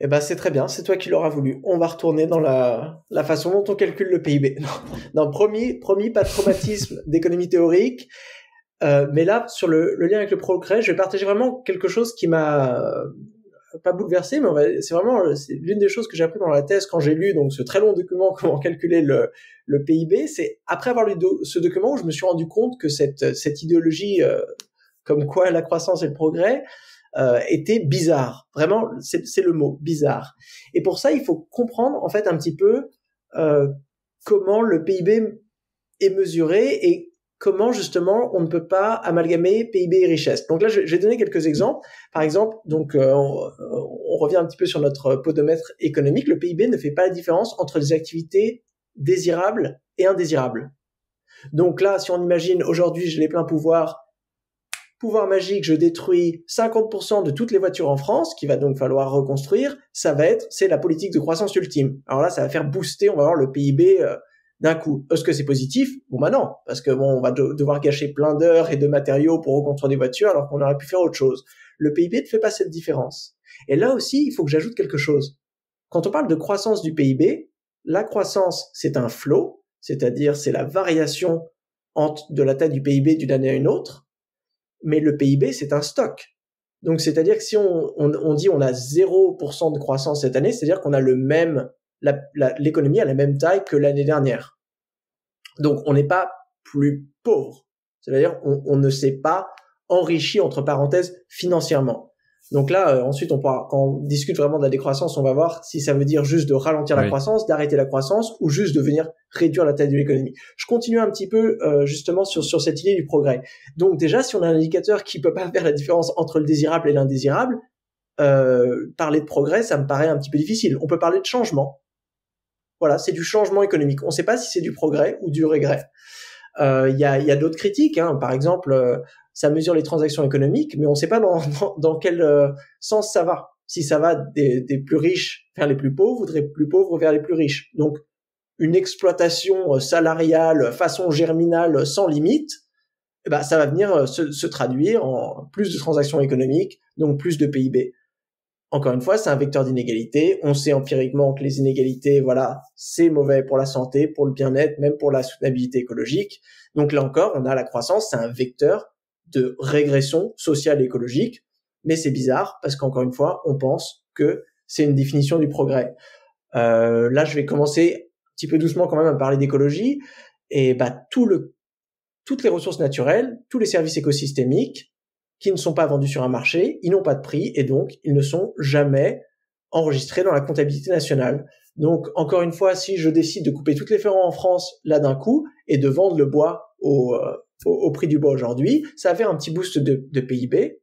Eh ben c'est très bien, c'est toi qui l'auras voulu. On va retourner dans la, façon dont on calcule le PIB. Non, non promis, pas de traumatisme d'économie théorique. Euh, mais là, sur le, lien avec le progrès, je vais partager vraiment quelque chose qui m'a euh, pas bouleversé, mais c'est vraiment l'une des choses que j'ai appris dans la thèse quand j'ai lu donc ce très long document comment calculer le, le PIB, c'est après avoir lu ce document, je me suis rendu compte que cette, cette idéologie euh, comme quoi la croissance et le progrès euh, était bizarre. Vraiment, c'est le mot, bizarre. Et pour ça, il faut comprendre en fait un petit peu euh, comment le PIB est mesuré et comment justement on ne peut pas amalgamer PIB et richesse. Donc là, j'ai donné quelques exemples. Par exemple, donc on, on, revient un petit peu sur notre podomètre économique. Le PIB ne fait pas la différence entre les activités désirable et indésirable. Donc là, si on imagine aujourd'hui j'ai les pleins pouvoirs, pouvoir magique, je détruis 50% de toutes les voitures en France, qui va donc falloir reconstruire, ça va être, c'est la politique de croissance ultime. Alors là, ça va faire booster, on va voir le PIB euh, d'un coup. Est-ce que c'est positif Bon bah non, parce que bon, on va devoir gâcher plein d'heures et de matériaux pour reconstruire des voitures alors qu'on aurait pu faire autre chose. Le PIB ne fait pas cette différence. Et là aussi, il faut que j'ajoute quelque chose. Quand on parle de croissance du PIB, la croissance, c'est un flot, c'est-à-dire c'est la variation entre, de la taille du PIB d'une année à une autre, mais le PIB, c'est un stock. Donc, c'est-à-dire que si on, dit on a 0% de croissance cette année, c'est-à-dire qu'on a le même, l'économie à la même taille que l'année dernière. Donc, on n'est pas plus pauvre. C'est-à-dire on, on ne s'est pas enrichi, entre parenthèses, financièrement. Donc là, euh, ensuite, on quand on discute vraiment de la décroissance, on va voir si ça veut dire juste de ralentir la croissance, d'arrêter la croissance, ou juste de venir réduire la taille de l'économie. Je continue un petit peu euh, justement sur, sur cette idée du progrès. Donc déjà, si on a un indicateur qui peut pas faire la différence entre le désirable et l'indésirable, euh, parler de progrès, ça me paraît un petit peu difficile. On peut parler de changement. Voilà, c'est du changement économique. On ne sait pas si c'est du progrès ou du regret. Euh, il y a, y a d'autres critiques, hein. par exemple, euh, ça mesure les transactions économiques, mais on ne sait pas dans, dans, quel euh, sens ça va. Si ça va des, des, plus riches vers les plus pauvres ou des plus pauvres vers les plus riches. Donc, une exploitation salariale façon germinale sans limite, eh ben, ça va venir se, se traduire en plus de transactions économiques, donc plus de PIB encore une fois, c'est un vecteur d'inégalité. On sait empiriquement que les inégalités, voilà, c'est mauvais pour la santé, pour le bien-être, même pour la soutenabilité écologique. Donc là encore, on a la croissance, c'est un vecteur de régression sociale et écologique. Mais c'est bizarre parce qu'encore une fois, on pense que c'est une définition du progrès. Euh, là, je vais commencer un petit peu doucement quand même à parler d'écologie. Et bah, tout le, toutes les ressources naturelles, tous les services écosystémiques, qui ne sont pas vendus sur un marché, ils n'ont pas de prix et donc ils ne sont jamais enregistrés dans la comptabilité nationale. Donc encore une fois, si je décide de couper toutes les forêts en France là d'un coup et de vendre le bois au, euh, prix du bois aujourd'hui, ça fait un petit boost de, de PIB,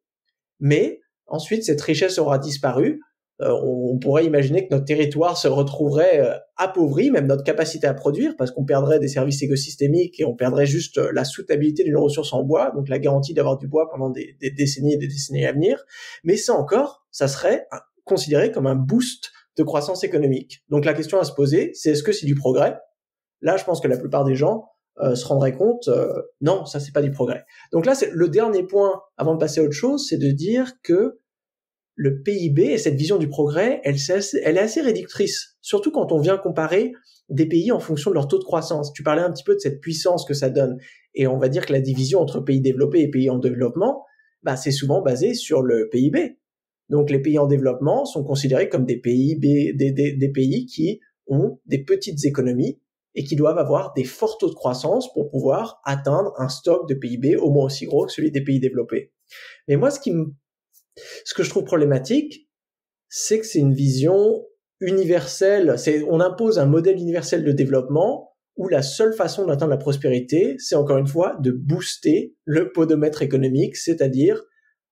mais ensuite cette richesse aura disparu euh, on, pourrait imaginer que notre territoire se retrouverait euh, appauvri, même notre capacité à produire, parce qu'on perdrait des services écosystémiques et on perdrait juste euh, la soutabilité d'une ressource en bois, donc la garantie d'avoir du bois pendant des, décennies et des décennies à venir. Mais ça encore, ça serait considéré comme un boost de croissance économique. Donc la question à se poser, c'est est-ce que c'est du progrès Là, je pense que la plupart des gens se rendraient compte, non, ça c'est pas du progrès. Donc là, c'est le dernier point avant de passer à autre chose, c'est de dire que le PIB et cette vision du progrès, elle, est assez réductrice, surtout quand on vient comparer des pays en fonction de leur taux de croissance. Tu parlais un petit peu de cette puissance que ça donne, et on va dire que la division entre pays développés et pays en développement, bah, c'est souvent basé sur le PIB. Donc les pays en développement sont considérés comme des pays, des pays qui ont des petites économies et qui doivent avoir des forts taux de croissance pour pouvoir atteindre un stock de PIB au moins aussi gros que celui des pays développés. Mais moi, ce qui me ce que je trouve problématique, c'est que c'est une vision universelle. C'est, on impose un modèle universel de développement où la seule façon d'atteindre la prospérité, c'est encore une fois de booster le podomètre économique, c'est-à-dire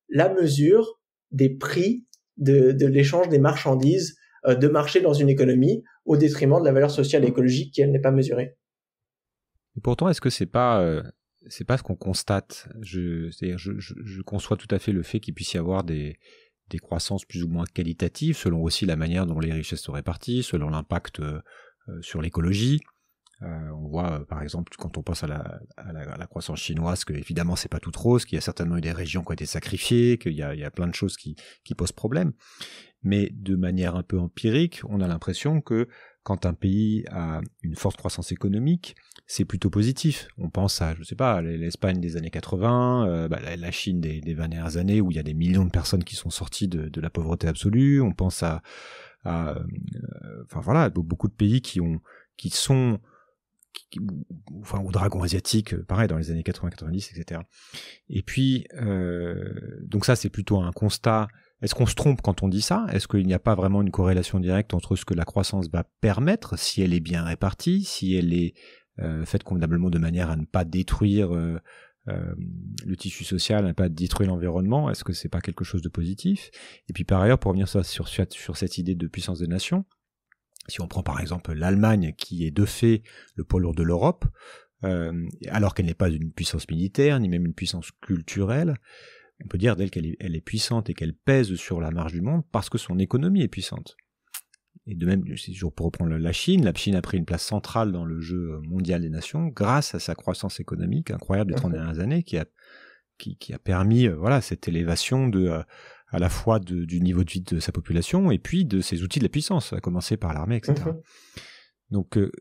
la mesure des prix de, de l'échange des marchandises euh, de marché dans une économie au détriment de la valeur sociale et écologique qui elle n'est pas mesurée. Et pourtant, est-ce que c'est pas euh, c'est pas ce qu'on constate. Je, conçois tout à fait le fait qu'il puisse y avoir des, croissances plus ou moins qualitatives, selon aussi la manière dont les richesses sont réparties, selon l'impact euh, euh, sur l'écologie. Euh, on voit par exemple quand on pense à la, croissance chinoise que évidemment c'est pas tout rose, qu'il y a certainement eu des régions qui ont été sacrifiées, qu'il y a, plein de choses qui, posent problème. Mais de manière un peu empirique, on a l'impression que quand un pays a une forte croissance économique, c'est plutôt positif. On pense à, je sais pas, l'Espagne des années 80, euh, bah, la Chine des, 20 dernières années où il y a des millions de personnes qui sont sorties de, la pauvreté absolue. On pense à, euh, enfin voilà, beaucoup de pays qui ont, qui sont, enfin au dragon asiatique, euh, pareil dans les années 80-90, etc. Et puis, donc ça c'est plutôt un constat est-ce qu'on se trompe quand on dit ça Est-ce qu'il n'y a pas vraiment une corrélation directe entre ce que la croissance va permettre, si elle est bien répartie, si elle est euh, faite convenablement de manière à ne pas détruire euh, euh, le tissu social, à ne pas détruire l'environnement Est-ce que c'est pas quelque chose de positif Et puis par ailleurs, pour revenir sur, sur cette idée de puissance des nations, si on prend par exemple l'Allemagne, qui est de fait le pôle lourd de l'Europe, alors qu'elle n'est pas une puissance militaire, ni même une puissance culturelle, on peut dire d'elle qu'elle est, puissante et qu'elle pèse sur la marge du monde parce que son économie est puissante. Et de même, toujours pour reprendre la Chine, la Chine a pris une place centrale dans le jeu mondial des nations grâce à sa croissance économique incroyable des 30 mhm. dernières années qui a, qui, a permis euh, voilà, cette élévation de, euh, à la fois du niveau de vie de sa population et puis de ses outils de la puissance, à commencer par l'armée, etc. Mhm. Donc, euh,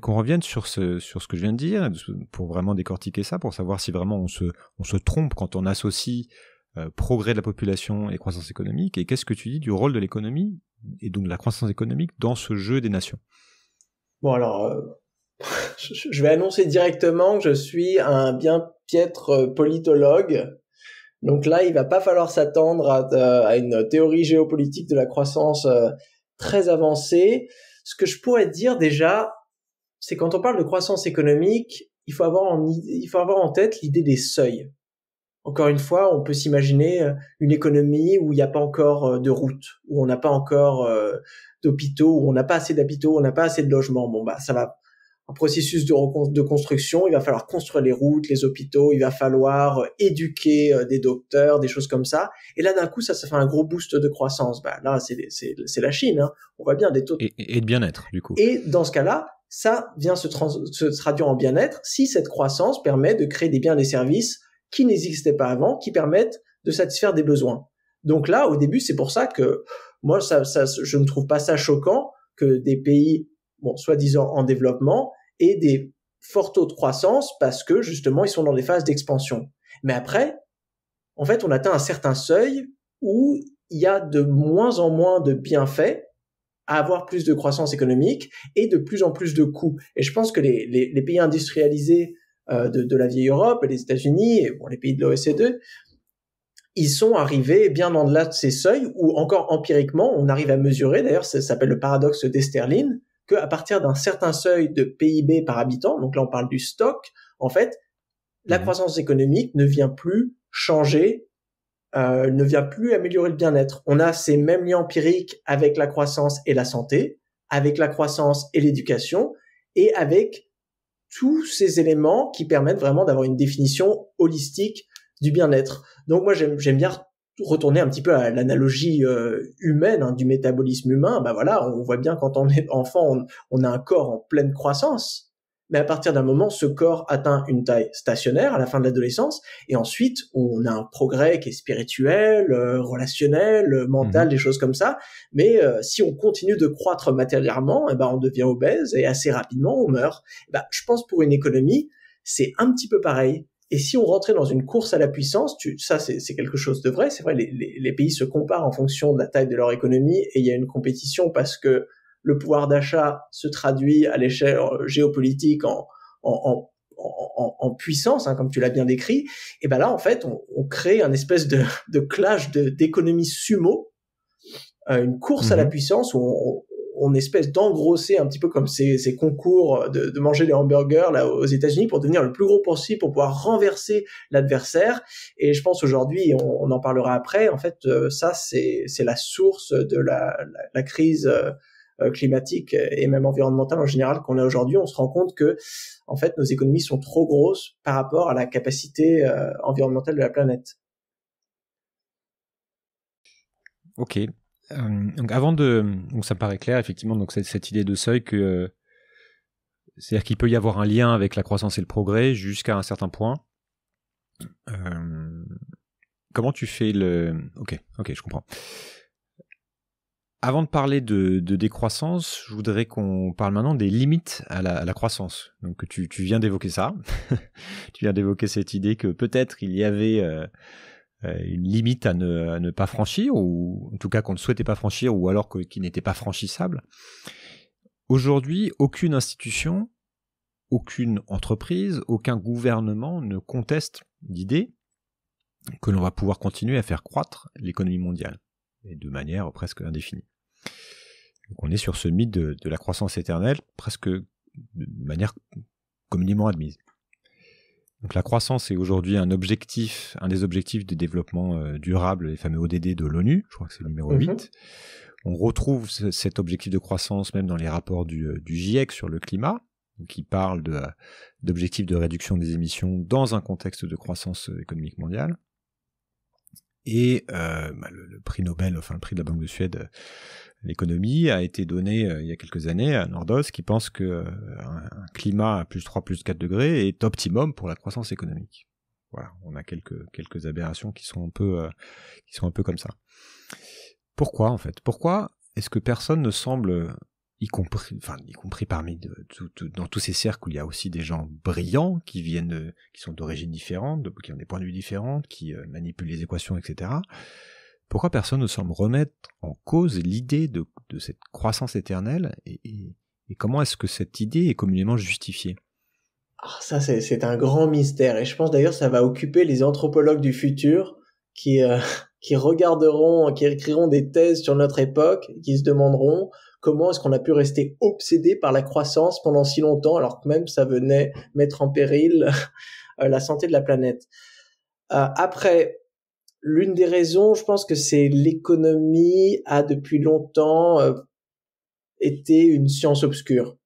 qu'on revienne sur ce, sur ce que je viens de dire, pour vraiment décortiquer ça, pour savoir si vraiment on se, on se trompe quand on associe euh, progrès de la population et croissance économique, et qu'est-ce que tu dis du rôle de l'économie, et donc de la croissance économique, dans ce jeu des nations Bon alors, euh, je vais annoncer directement que je suis un bien piètre euh, politologue, donc là il va pas falloir s'attendre à, à, une théorie géopolitique de la croissance très avancée. Ce que je pourrais dire déjà, c'est quand on parle de croissance économique, il faut avoir en, il faut avoir en tête l'idée des seuils. Encore une fois, on peut s'imaginer euh, une économie où il n'y a pas encore euh, de routes, où on n'a pas encore euh, d'hôpitaux, où on n'a pas assez d'hôpitaux, on n'a pas assez de logements. Bon bah ça va, un processus de, de construction, il va falloir construire les routes, les hôpitaux, il va falloir éduquer des docteurs, des choses comme ça. Et là, d'un coup, ça, ça fait un gros boost de croissance. Bah, là, c'est la Chine, hein. on voit bien des taux. Et, et, de bien-être, du coup. Et dans ce cas-là, ça vient se, traduire en bien-être si cette croissance permet de créer des biens et des services qui n'existaient pas avant, qui permettent de satisfaire des besoins. Donc là, au début, c'est pour ça que moi, je ne trouve pas ça choquant que des pays, bon, soi-disant en développement, aient des forts taux de croissance parce que justement, ils sont dans des phases d'expansion. Mais après, en fait, on atteint un certain seuil où il y a de moins en moins de bienfaits à avoir plus de croissance économique et de plus en plus de coûts. Et je pense que les, les, les pays industrialisés euh, de, de, la vieille Europe, les États-Unis et bon, les pays de l'OCDE ils sont arrivés bien en delà de ces seuils où encore empiriquement, on arrive à mesurer, d'ailleurs ça s'appelle le paradoxe d'Esterlin, qu'à partir d'un certain seuil de PIB par habitant, donc là on parle du stock, en fait, la mmh. croissance économique ne vient plus changer euh, ne vient plus améliorer le bien-être. On a ces mêmes liens empiriques avec la croissance et la santé, avec la croissance et l'éducation, et avec tous ces éléments qui permettent vraiment d'avoir une définition holistique du bien-être. Donc moi j'aime bien retourner un petit peu à l'analogie euh, humaine hein, du métabolisme humain. Bah voilà, on voit bien quand on est enfant, on a un corps en pleine croissance, mais à partir d'un moment, ce corps atteint une taille stationnaire à la fin de l'adolescence, et ensuite, on a un progrès qui est spirituel, euh, relationnel, euh, mental, mhm. des choses comme ça, mais euh, si on continue de croître matériellement, eh ben, on devient obèse, et assez rapidement, on meurt. Eh ben, je pense pour une économie, c'est un petit peu pareil. Et si on rentrait dans une course à la puissance, tu, ça c'est quelque chose de vrai, c'est vrai, les, pays se comparent en fonction de la taille de leur économie, et il y a une compétition parce que le pouvoir d'achat se traduit à l'échelle euh, géopolitique en, en, en, puissance, hein, comme tu l'as bien décrit, et ben là en fait on, crée un espèce de, de clash d'économie sumo, euh, une course à la mhm. puissance où on, espèce d'engrosser un petit peu comme ces, ces concours de, de, manger des hamburgers là aux États-Unis pour devenir le plus gros possible pour pouvoir renverser l'adversaire. Et je pense aujourd'hui, on, en parlera après. En fait, euh, ça c'est la source de la, la crise euh, climatique et même environnementale en général qu'on a aujourd'hui, on se rend compte que en fait nos économies sont trop grosses par rapport à la capacité euh, environnementale de la planète. Ok. Euh, donc avant de, donc ça paraît clair effectivement. Donc cette, idée de seuil que c'est-à-dire qu'il peut y avoir un lien avec la croissance et le progrès jusqu'à un certain point. comment tu fais le Ok, ok, je comprends. Avant de parler de, décroissance, je voudrais qu'on parle maintenant des limites à la, croissance. Donc tu, viens d'évoquer ça, tu viens d'évoquer cette idée que peut-être il y avait euh, euh, une limite à ne, pas franchir, ou en tout cas qu'on ne souhaitait pas franchir, ou alors qu'il n'était pas franchissable. Aujourd'hui, aucune institution, aucune entreprise, aucun gouvernement ne conteste l'idée que l'on va pouvoir continuer à faire croître l'économie mondiale et de manière presque indéfinie. on est sur ce mythe de, la croissance éternelle, presque de manière communément admise. Donc la croissance est aujourd'hui un objectif, un des objectifs de développement euh, durable, les fameux ODD de l'ONU, je crois que c'est le numéro 8. Mhm. On retrouve cet objectif de croissance même dans les rapports du, euh, GIEC sur le climat, qui parle euh, d'objectifs de réduction des émissions dans un contexte de croissance économique mondiale. Et euh, bah, le, prix Nobel, enfin le prix de la Banque de Suède, euh, l'économie, a été donné euh, il y a quelques années à Nordos qui pense que un climat à plus 3, plus 4 degrés est optimum pour la croissance économique. Voilà, on a quelques, quelques aberrations qui sont, un peu, qui sont un peu comme ça. Pourquoi en fait Pourquoi est-ce que personne ne semble y compris, enfin, y compris parmi dans tous ces cercles, où il y a aussi des gens brillants qui viennent, euh, qui sont d'origines différentes, qui ont des points de vue différents, qui euh, manipulent les équations, etc. Pourquoi personne ne semble remettre en cause l'idée de, cette croissance éternelle et, comment est-ce que cette idée est communément justifiée ah, Ça, c'est un grand mystère et je pense d'ailleurs ça va occuper les anthropologues du futur qui, euh, qui regarderont, qui écriront des thèses sur notre époque, qui se demanderont Comment est-ce qu'on a pu rester obsédé par la croissance pendant si longtemps alors que même ça venait mettre en péril euh, la santé de la planète euh, Après, l'une des raisons, je pense que c'est l'économie a depuis longtemps euh, été une science obscure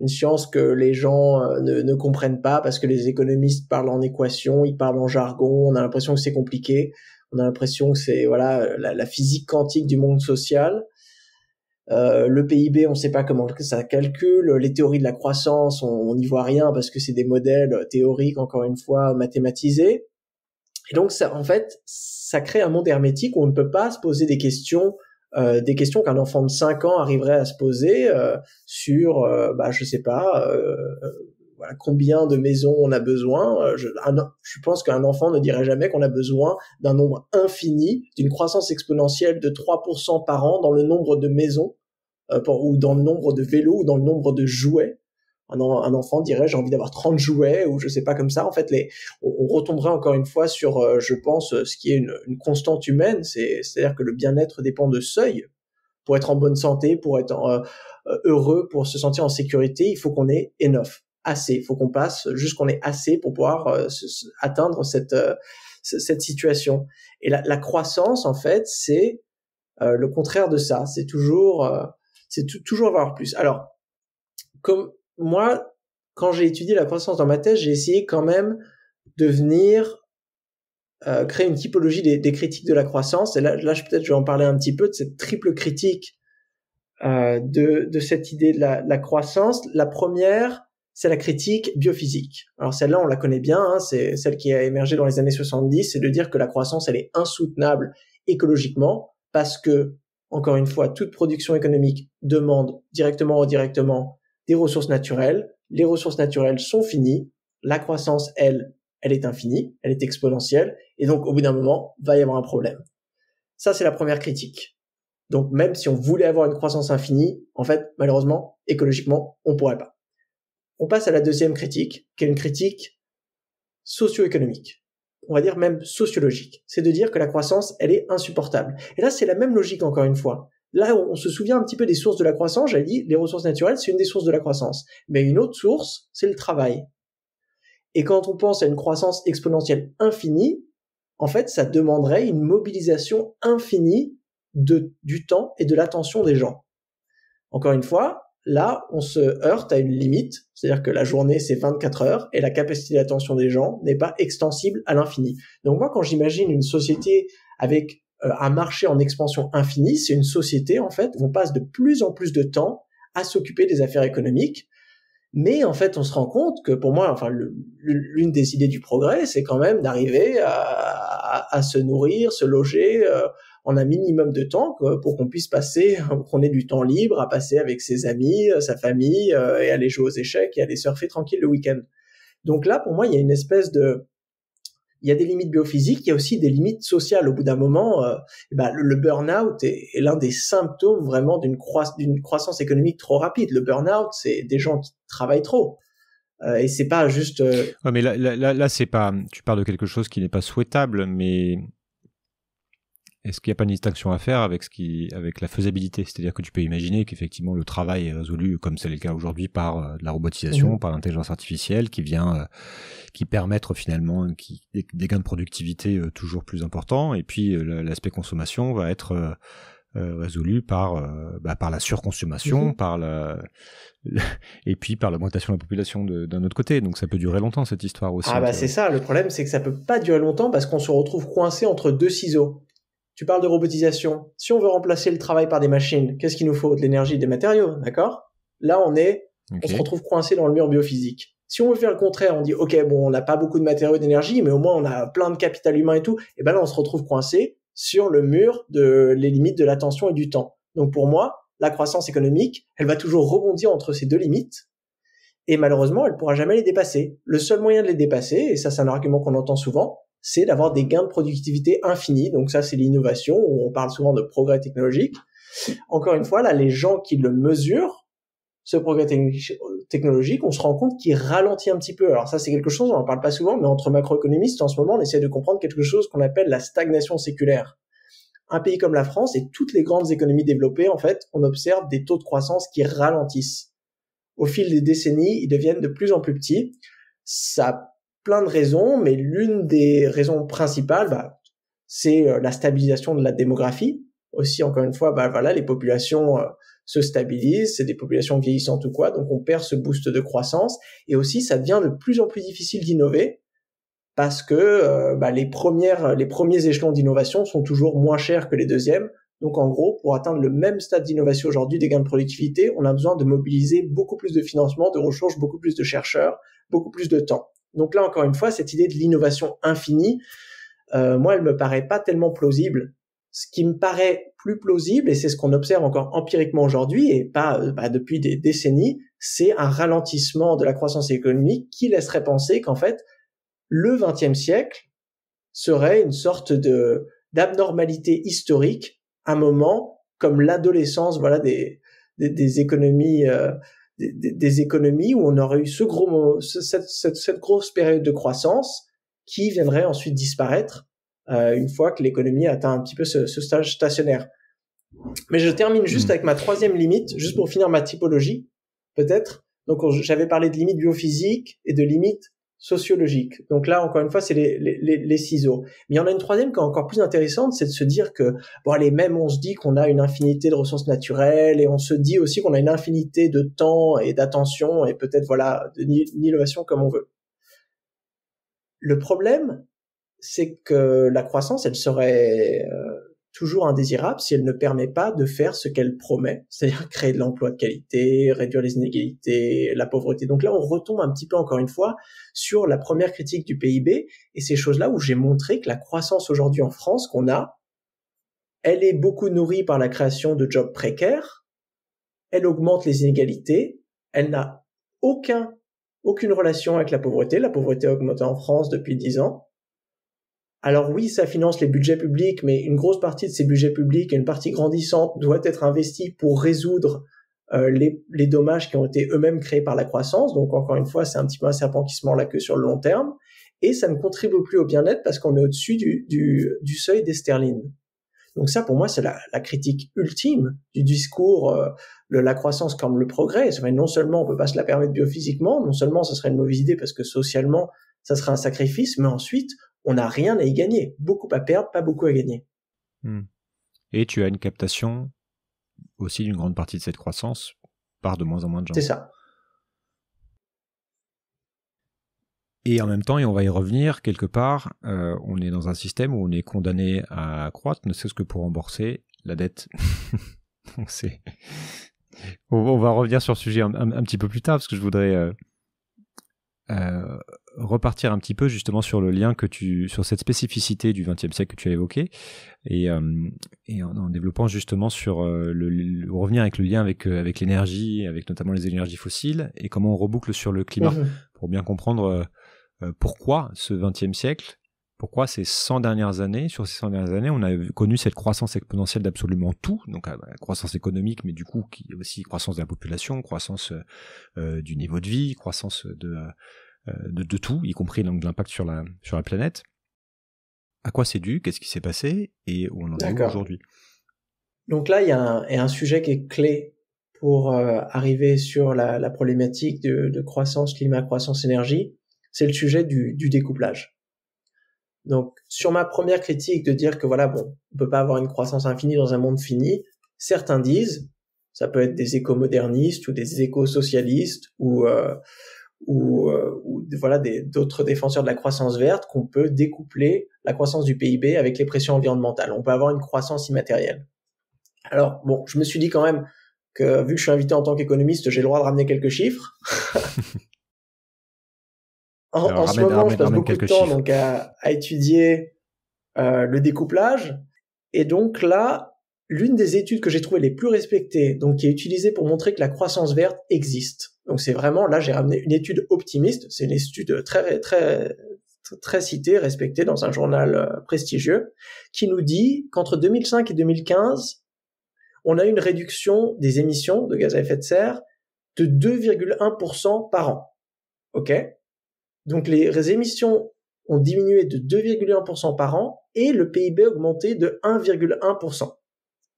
une science que les gens ne, comprennent pas parce que les économistes parlent en équation, ils parlent en jargon, on a l'impression que c'est compliqué, on a l'impression que c'est voilà la, physique quantique du monde social. Euh, le PIB, on ne sait pas comment ça calcule. Les théories de la croissance, on n'y voit rien parce que c'est des modèles théoriques, encore une fois, mathématisés. Et donc, ça, en fait, ça crée un monde hermétique où on ne peut pas se poser des questions, euh, des questions qu'un enfant de 5 ans arriverait à se poser euh, sur, euh, bah, je sais pas, euh, voilà, combien de maisons on a besoin. Je, je pense qu'un enfant ne dirait jamais qu'on a besoin d'un nombre infini, d'une croissance exponentielle de 3% par an dans le nombre de maisons euh, ou dans le nombre de vélos ou dans le nombre de jouets. Un, enfant dirait j'ai envie d'avoir 30 jouets ou je sais pas comme ça. En fait, les, on, retomberait encore une fois sur, euh, je pense, euh, ce qui est une, une constante humaine, c'est-à-dire que le bien-être dépend de seuil. Pour être en bonne santé, pour être heureux, pour se sentir en sécurité, il faut qu'on ait enough assez. Il faut qu'on passe jusqu'on ait assez pour pouvoir atteindre cette, cette situation. Et la, la, croissance, en fait, c'est le contraire de ça. C'est toujours c'est toujours avoir plus. Alors, comme moi, quand j'ai étudié la croissance dans ma thèse, j'ai essayé quand même de venir euh, créer une typologie des, critiques de la croissance. Et là, là peut-être je vais en parler un petit peu de cette triple critique euh, de, de, cette idée de la, croissance. La première, c'est la critique biophysique. Alors celle-là, on la connaît bien, hein, c'est celle qui a émergé dans les années 70, c'est de dire que la croissance, elle est insoutenable écologiquement parce que encore une fois, toute production économique demande directement ou indirectement des ressources naturelles. Les ressources naturelles sont finies. La croissance, elle, elle est infinie, elle est exponentielle. Et donc, au bout d'un moment, va y avoir un problème. Ça, c'est la première critique. Donc, même si on voulait avoir une croissance infinie, en fait, malheureusement, écologiquement, on pourrait pas. On passe à la deuxième critique, qui est une critique socio-économique on va dire même sociologique. C'est de dire que la croissance, elle est insupportable. Et là, c'est la même logique encore une fois. Là, on se souvient un petit peu des sources de la croissance. J'ai dit, les ressources naturelles, c'est une des sources de la croissance. Mais une autre source, c'est le travail. Et quand on pense à une croissance exponentielle infinie, en fait, ça demanderait une mobilisation infinie de, du temps et de l'attention des gens. Encore une fois, Là, on se heurte à une limite, c'est-à-dire que la journée, c'est 24 heures, et la capacité d'attention des gens n'est pas extensible à l'infini. Donc moi, quand j'imagine une société avec euh, un marché en expansion infinie, c'est une société, en fait, où on passe de plus en plus de temps à s'occuper des affaires économiques, mais en fait, on se rend compte que pour moi, enfin, l'une des idées du progrès, c'est quand même d'arriver à, se nourrir, se loger, euh, en un minimum de temps pour qu'on puisse passer, qu'on ait du temps libre à passer avec ses amis, euh, sa famille, euh, et aller jouer aux échecs et aller surfer tranquille le week-end. Donc là, pour moi, il y a une espèce de, il y a des limites biophysiques, il y a aussi des limites sociales. Au bout d'un moment, euh, eh ben, le, burn-out est, l'un des symptômes vraiment d'une croissance, économique trop rapide. Le burn-out, c'est des gens qui travaillent trop. et c'est pas juste. mais là, là c'est pas. Tu parles de quelque chose qui n'est pas souhaitable, mais est-ce qu'il n'y a pas une distinction à faire avec, ce qui, avec la faisabilité C'est-à-dire que tu peux imaginer qu'effectivement le travail est résolu, comme c'est le cas aujourd'hui, par euh, la robotisation, mhm. par l'intelligence artificielle, qui vient, euh, qui permettre finalement des, gains de productivité euh, toujours plus importants. Et puis l'aspect consommation va être résolu par, bah, par la surconsommation, mhm. par la, et puis par l'augmentation de la population d'un autre côté. Donc ça peut durer longtemps cette histoire aussi. Ah bah c'est ça, le problème c'est que ça peut pas durer longtemps parce qu'on se retrouve coincé entre deux ciseaux. Tu parles de robotisation. Si on veut remplacer le travail par des machines, qu'est-ce qu'il nous faut De l'énergie, des matériaux, d'accord Là, on est, on se retrouve coincé dans le mur biophysique. Si on veut faire le contraire, on dit ok bon on n'a pas beaucoup de matériaux d'énergie, mais au moins on a plein de capital humain et tout. Et eh ben là on se retrouve coincé sur le mur de les limites de l'attention et du temps. Donc pour moi, la croissance économique, elle va toujours rebondir entre ces deux limites. Et malheureusement, elle pourra jamais les dépasser. Le seul moyen de les dépasser, et ça c'est un argument qu'on entend souvent, c'est d'avoir des gains de productivité infinis. Donc ça, c'est l'innovation, où on parle souvent de progrès technologique. Encore une fois, là, les gens qui le mesurent, ce progrès technologique, on se rend compte qu'il ralentit un petit peu. Alors ça, c'est quelque chose, on n'en parle pas souvent, mais entre macroéconomistes, en ce moment, on essaie de comprendre quelque chose qu'on appelle la stagnation séculaire. Un pays comme la France et toutes les grandes économies développées, en fait, on observe des taux de croissance qui ralentissent. Au fil des décennies, ils deviennent de plus en plus petits. Ça plein de raisons, mais l'une des raisons principales, bah, c'est euh, la stabilisation de la démographie. Aussi, encore une fois, bah, voilà, les populations euh, se stabilisent, c'est des populations vieillissantes ou quoi, donc on perd ce boost de croissance. Et aussi, ça devient de plus en plus difficile d'innover parce que euh, bah, les premières, les premiers échelons d'innovation sont toujours moins chers que les deuxièmes. Donc en gros, pour atteindre le même stade d'innovation aujourd'hui des gains de productivité, on a besoin de mobiliser beaucoup plus de financement, de recherche, beaucoup plus de chercheurs, beaucoup plus de temps. Donc là, encore une fois, cette idée de l'innovation infinie, euh, moi, elle me paraît pas tellement plausible. Ce qui me paraît plus plausible, et c'est ce qu'on observe encore empiriquement aujourd'hui, et pas euh, bah, depuis des décennies, c'est un ralentissement de la croissance économique qui laisserait penser qu'en fait, le XXe siècle serait une sorte de d'abnormalité historique, un moment comme l'adolescence, voilà des des, économies euh, des, économies où on aurait eu ce gros, cette, cette, grosse période de croissance qui viendrait ensuite disparaître euh, une fois que l'économie atteint un petit peu ce, ce stage stationnaire. Mais je termine juste hmm. avec ma troisième limite, juste pour finir ma typologie, peut-être. Donc j'avais parlé de limites biophysiques et de limites sociologique. Donc là, encore une fois, c'est les, ciseaux. Mais il y en a une troisième qui est encore plus intéressante, c'est de se dire que, bon, allez, même on se dit qu'on a une infinité de ressources naturelles et on se dit aussi qu'on a une infinité de temps et d'attention et peut-être, voilà, d'innovation comme on veut. Le problème, c'est que la croissance, elle serait euh, toujours indésirable si elle ne permet pas de faire ce qu'elle promet, c'est-à-dire créer de l'emploi de qualité, réduire les inégalités, la pauvreté. Donc là, on retombe un petit peu encore une fois sur la première critique du PIB et ces choses-là où j'ai montré que la croissance aujourd'hui en France qu'on a, elle est beaucoup nourrie par la création de jobs précaires, elle augmente les inégalités, elle n'a aucun, aucune relation avec la pauvreté. La pauvreté a augmenté en France depuis dix ans. Alors oui, ça finance les budgets publics, mais une grosse partie de ces budgets publics et une partie grandissante doit être investie pour résoudre euh, les, dommages qui ont été eux-mêmes créés par la croissance. Donc encore une fois, c'est un petit peu un serpent qui se mord la queue sur le long terme. Et ça ne contribue plus au bien-être parce qu'on est au-dessus du, du, du, seuil d'esterline. Donc ça, pour moi, c'est la, critique ultime du discours euh, de la croissance comme le progrès. non seulement on peut pas se la permettre biophysiquement, non seulement ce serait une mauvaise idée parce que socialement, ça serait un sacrifice, mais ensuite, on n'a rien à y gagner. Beaucoup à perdre, pas beaucoup à gagner. Hmm. Et tu as une captation aussi d'une grande partie de cette croissance par de moins en moins de gens. C'est ça. Et en même temps, et on va y revenir quelque part, euh, on est dans un système où on est condamné à croître, ne serait-ce que pour rembourser la dette. On va revenir sur le sujet un, petit peu plus tard parce que je voudrais euh, euh, repartir un petit peu justement sur le lien que tu, sur cette spécificité du XXe siècle que tu as évoqué, et, euh, en, développant justement sur euh, le, revenir avec le lien avec avec l'énergie, avec notamment les énergies fossiles, et comment on reboucle sur le climat mhm. pour bien comprendre pourquoi ce XXe siècle pourquoi ces 100 dernières années, sur ces 100 dernières années, on a connu cette croissance exponentielle d'absolument tout, donc ah, bah, croissance économique, mais du coup qui aussi croissance de la population, croissance euh, euh, du niveau de vie, croissance de, euh, de, tout, y compris donc, de l'impact sur la, sur la planète. À quoi c'est dû Qu'est-ce qui s'est passé Et où on en est aujourd'hui Donc là, il y, a un, sujet qui est clé pour arriver sur la, problématique de, croissance, climat, croissance, énergie, c'est le sujet du découplage. Donc, sur ma première critique de dire que voilà, bon, on peut pas avoir une croissance infinie dans un monde fini, certains disent, ça peut être des éco-modernistes ou des éco-socialistes ou euh, euh, ou, voilà d'autres défenseurs de la croissance verte qu'on peut découpler la croissance du PIB avec les pressions environnementales. On peut avoir une croissance immatérielle. Alors bon, je me suis dit quand même que vu que je suis invité en tant qu'économiste, j'ai le droit de ramener quelques chiffres. En, ce moment, je passe beaucoup de temps donc, à, étudier euh, le découplage. Et donc là, l'une des études que j'ai trouvées les plus respectées, donc qui est utilisée pour montrer que la croissance verte existe. Donc c'est vraiment, là j'ai ramené une étude optimiste, c'est une étude très, très, très citée, respectée dans un journal euh, prestigieux, qui nous dit qu'entre 2005 et 2015, on a une réduction des émissions de gaz à effet de serre de 2,1% par an. OK donc les, émissions ont diminué de 2,1% par an et le PIB a augmenté de 1,1%.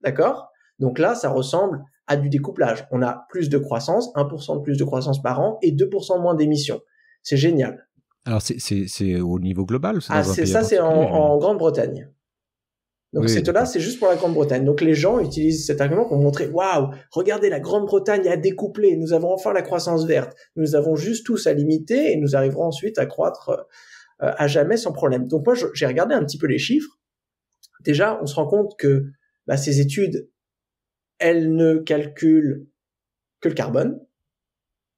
D'accord Donc là, ça ressemble à du découplage. On a plus de croissance, 1% de plus de croissance par an et 2% moins d'émissions. C'est génial. Alors c'est au niveau global Ah, c'est ça, c'est en hein. Grande-Bretagne. Donc là, c'est juste pour la Grande-Bretagne. Donc les gens utilisent cet argument pour montrer waouh, regardez la Grande-Bretagne a découplé, nous avons enfin la croissance verte. Nous avons juste tous à limiter et nous arriverons ensuite à croître euh, à jamais sans problème. Donc moi j'ai regardé un petit peu les chiffres. Déjà, on se rend compte que bah, ces études, elles ne calculent que le carbone.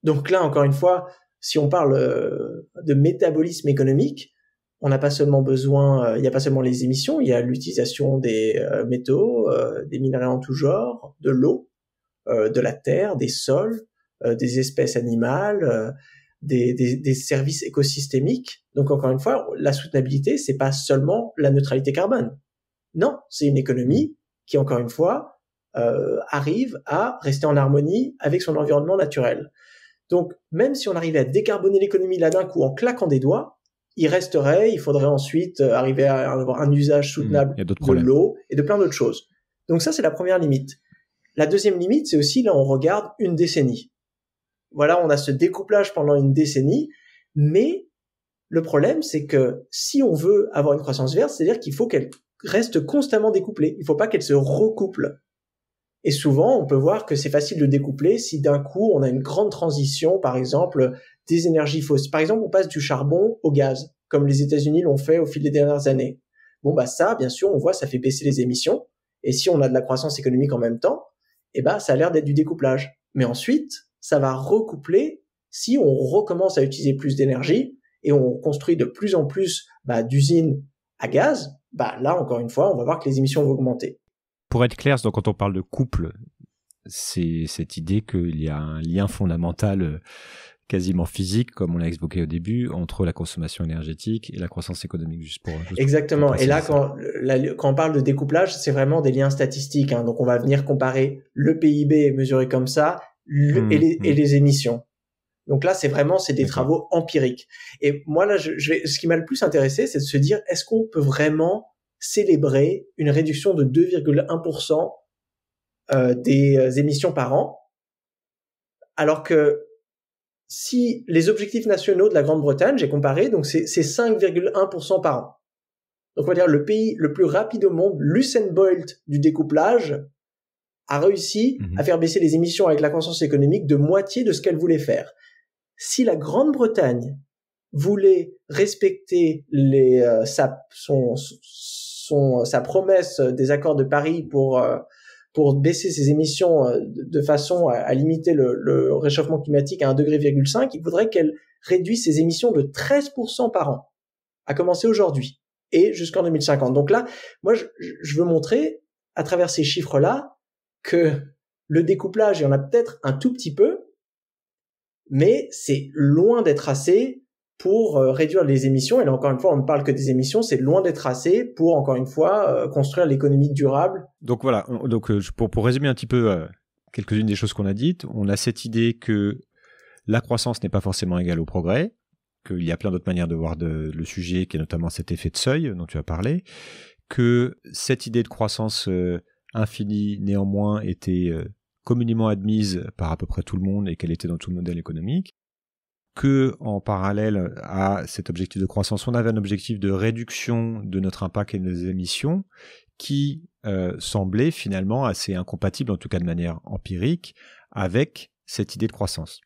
Donc là encore une fois, si on parle euh, de métabolisme économique, on n'a pas seulement besoin, euh, il n'y a pas seulement les émissions, il y a l'utilisation des euh, métaux, euh, des minéraux en tout genre, de l'eau, de la terre, des sols, des espèces animales, des, des, services écosystémiques. Donc encore une fois, la soutenabilité, c'est pas seulement la neutralité carbone. Non, c'est une économie qui encore une fois arrive à rester en harmonie avec son environnement naturel. Donc même si on arrivait à décarboner l'économie là d'un coup en claquant des doigts, il resterait, il faudrait ensuite euh, arriver à avoir un usage mmh, soutenable de l'eau et de plein d'autres choses. Donc ça, c'est la première limite. La deuxième limite, c'est aussi, là, on regarde une décennie. Voilà, on a ce découplage pendant une décennie, mais le problème, c'est que si on veut avoir une croissance verte, c'est-à-dire qu'il faut qu'elle reste constamment découplée. Il ne faut pas qu'elle se recouple. Et souvent, on peut voir que c'est facile de découpler si d'un coup, on a une grande transition, par exemple, des énergies fossiles. Par exemple, on passe du charbon au gaz, comme les États-Unis l'ont fait au fil des dernières années. Bon, bah ça, bien sûr, on voit, ça fait baisser les émissions. Et si on a de la croissance économique en même temps, eh ben, ça a l'air d'être du découplage. Mais ensuite, ça va recoupler si on recommence à utiliser plus d'énergie et on construit de plus en plus bah, d'usines à gaz. Bah là, encore une fois, on va voir que les émissions vont augmenter. Pour être clair, donc quand on parle de couple, c'est cette idée qu'il y a un lien fondamental euh, quasiment physique, comme on l'a évoqué au début, entre la consommation énergétique et la croissance économique, juste pour. Exactement. et là, quand, quand, on parle de découplage, c'est vraiment des liens statistiques. Hein. Donc, on va venir comparer le PIB mesuré comme ça mmh, mmh. et, les, émissions. Donc là, c'est vraiment c'est des travaux empiriques. Et moi là, ce qui m'a le plus intéressé, c'est de se dire est-ce qu'on peut vraiment célébrer une réduction de 2,1% euh, des euh, émissions par an, alors que si les objectifs nationaux de la Grande-Bretagne, j'ai comparé, donc c'est 5,1% par an. Donc on va dire le pays le plus rapide au monde, Lucen Bolt du découplage, a réussi mhm. à faire baisser les émissions avec la conscience économique de moitié de ce qu'elle voulait faire. Si la Grande-Bretagne voulait respecter les, euh, sa, son, son, sa promesse des accords de Paris pour euh, pour baisser ses émissions euh, de façon à limiter le, réchauffement climatique à 1,5 degré, il faudrait qu'elle réduise ses émissions de 13% par an, à commencer aujourd'hui et jusqu'en 2050. Donc là, moi, je, je veux montrer à travers ces chiffres-là que le découplage, il y en a peut-être un tout petit peu, mais c'est loin d'être assez pour euh, réduire les émissions. Et là, encore une fois, on ne parle que des émissions, c'est loin d'être assez pour, encore une fois, euh, construire l'économie durable. Donc voilà, donc, euh, pour, résumer un petit peu quelques-unes des choses qu'on a dites, on a cette idée que la croissance n'est pas forcément égale au progrès, qu'il y a plein d'autres manières de voir le sujet, qui est notamment cet effet de seuil dont tu as parlé, que cette idée de croissance infinie néanmoins était communément admise par à peu près tout le monde et qu'elle était dans tout le modèle économique, que en parallèle à cet objectif de croissance, on avait un objectif de réduction de notre impact et de nos émissions qui euh, semblait finalement assez incompatible, en tout cas de manière empirique, avec cette idée de croissance.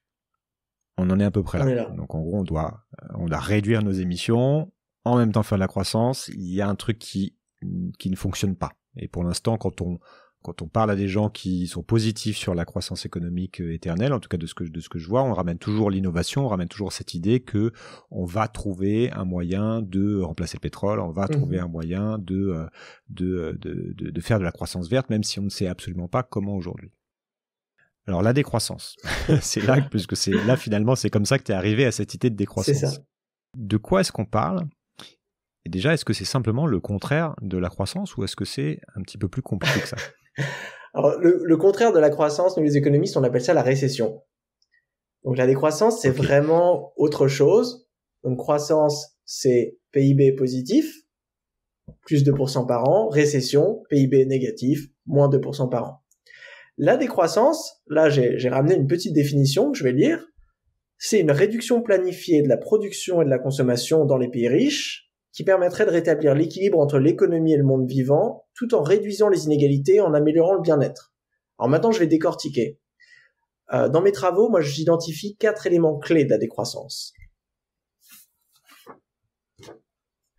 On en est à peu près là. Donc en gros, on doit, on doit réduire nos émissions, en même temps faire de la croissance. Il y a un truc qui, qui ne fonctionne pas. Et pour l'instant, quand on, quand on parle à des gens qui sont positifs sur la croissance économique euh, éternelle, en tout cas de ce que, de ce que je vois, on ramène toujours l'innovation, on ramène toujours cette idée que on va trouver un moyen de remplacer le pétrole, on va mhm. trouver un moyen de euh, euh, de, de, de, faire de la croissance verte, même si on ne sait absolument pas comment aujourd'hui. Alors la décroissance, c'est là, puisque c'est là finalement, c'est comme ça que tu es arrivé à cette idée de décroissance. De quoi est-ce qu'on parle et déjà, est-ce que c'est simplement le contraire de la croissance ou est-ce que c'est un petit peu plus compliqué que ça Alors, le, contraire de la croissance, nous les économistes, on appelle ça la récession. Donc la décroissance, c'est vraiment autre chose. Donc croissance, c'est PIB positif, plus 2% par an. Récession, PIB négatif, moins 2% par an. La décroissance, là j'ai ramené une petite définition que je vais lire, c'est une réduction planifiée de la production et de la consommation dans les pays riches qui permettrait de rétablir l'équilibre entre l'économie et le monde vivant, tout en réduisant les inégalités en améliorant le bien-être. Alors maintenant, je vais décortiquer. Euh, dans mes travaux, moi, j'identifie quatre éléments clés de la décroissance.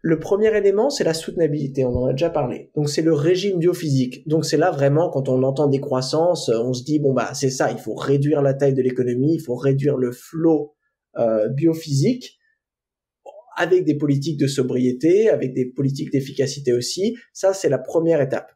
Le premier élément, c'est la soutenabilité, on en a déjà parlé. Donc c'est le régime biophysique. Donc c'est là vraiment, quand on entend décroissance, euh, on se dit, bon bah c'est ça, il faut réduire la taille de l'économie, il faut réduire le flot euh, biophysique avec des politiques de sobriété, avec des politiques d'efficacité aussi. Ça, c'est la première étape.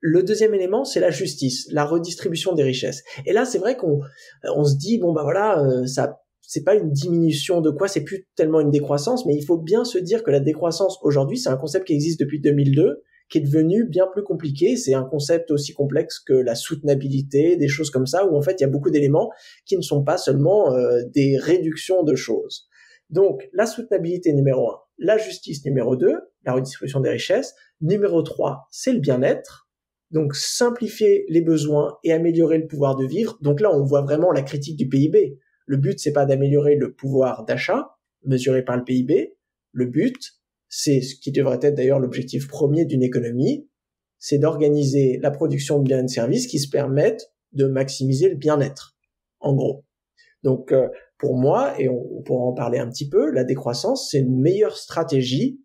Le deuxième élément, c'est la justice, la redistribution des richesses. Et là, c'est vrai qu'on euh, on se dit bon bah voilà, euh, ça c'est pas une diminution de quoi, c'est plus tellement une décroissance, mais il faut bien se dire que la décroissance aujourd'hui, c'est un concept qui existe depuis 2002, qui est devenu bien plus compliqué. C'est un concept aussi complexe que la soutenabilité, des choses comme ça, où en fait il y a beaucoup d'éléments qui ne sont pas seulement euh, des réductions de choses. Donc, la soutenabilité numéro un, la justice numéro 2, la redistribution des richesses. Numéro 3, c'est le bien-être. Donc simplifier les besoins et améliorer le pouvoir de vivre. Donc là, on voit vraiment la critique du PIB. Le but, c'est pas d'améliorer le pouvoir d'achat mesuré par le PIB. Le but, c'est ce qui devrait être d'ailleurs l'objectif premier d'une économie, c'est d'organiser la production de biens et de services qui se permettent de maximiser le bien-être, en gros. Donc euh, pour moi, et on, pourra en parler un petit peu, la décroissance, c'est une meilleure stratégie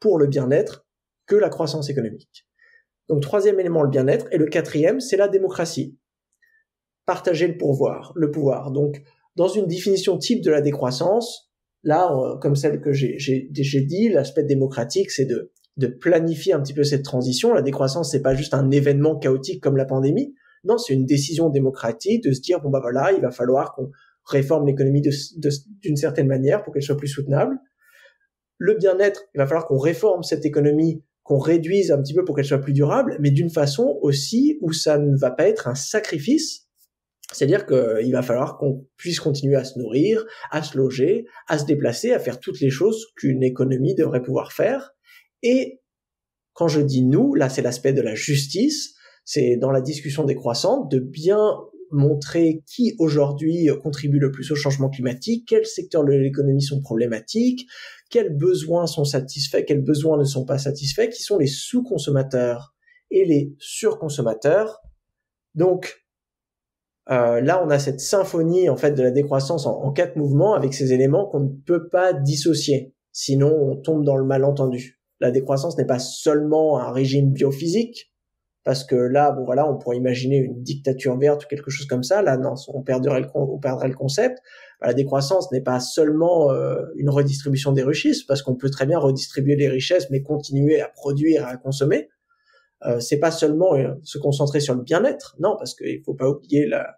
pour le bien-être que la croissance économique. Donc troisième élément, le bien-être. Et le quatrième, c'est la démocratie. Partager le pouvoir. Le pouvoir. Donc dans une définition type de la décroissance, là, comme celle que j'ai dit, l'aspect démocratique, c'est de, de planifier un petit peu cette transition. La décroissance, c'est pas juste un événement chaotique comme la pandémie. Non, c'est une décision démocratique de se dire, bon bah voilà, il va falloir qu'on réforme l'économie d'une certaine manière pour qu'elle soit plus soutenable. Le bien-être, il va falloir qu'on réforme cette économie, qu'on réduise un petit peu pour qu'elle soit plus durable, mais d'une façon aussi où ça ne va pas être un sacrifice. C'est-à-dire qu'il euh, va falloir qu'on puisse continuer à se nourrir, à se loger, à se déplacer, à faire toutes les choses qu'une économie devrait pouvoir faire. Et quand je dis nous, là c'est l'aspect de la justice, c'est dans la discussion des croissants, de bien montrer qui aujourd'hui contribue le plus au changement climatique, quels secteurs de l'économie sont problématiques, quels besoins sont satisfaits, quels besoins ne sont pas satisfaits, qui sont les sous-consommateurs et les surconsommateurs. Donc euh, là, on a cette symphonie en fait de la décroissance en quatre mouvements avec ces éléments qu'on ne peut pas dissocier, sinon on tombe dans le malentendu. La décroissance n'est pas seulement un régime biophysique, parce que là, bon voilà, on pourrait imaginer une dictature verte ou quelque chose comme ça. Là, non, on perdrait le, on perdrait le concept. Bah, la décroissance n'est pas seulement euh, une redistribution des richesses, parce qu'on peut très bien redistribuer les richesses, mais continuer à produire, à consommer. Euh, c'est pas seulement euh, se concentrer sur le bien-être, non, parce qu'il faut pas oublier la,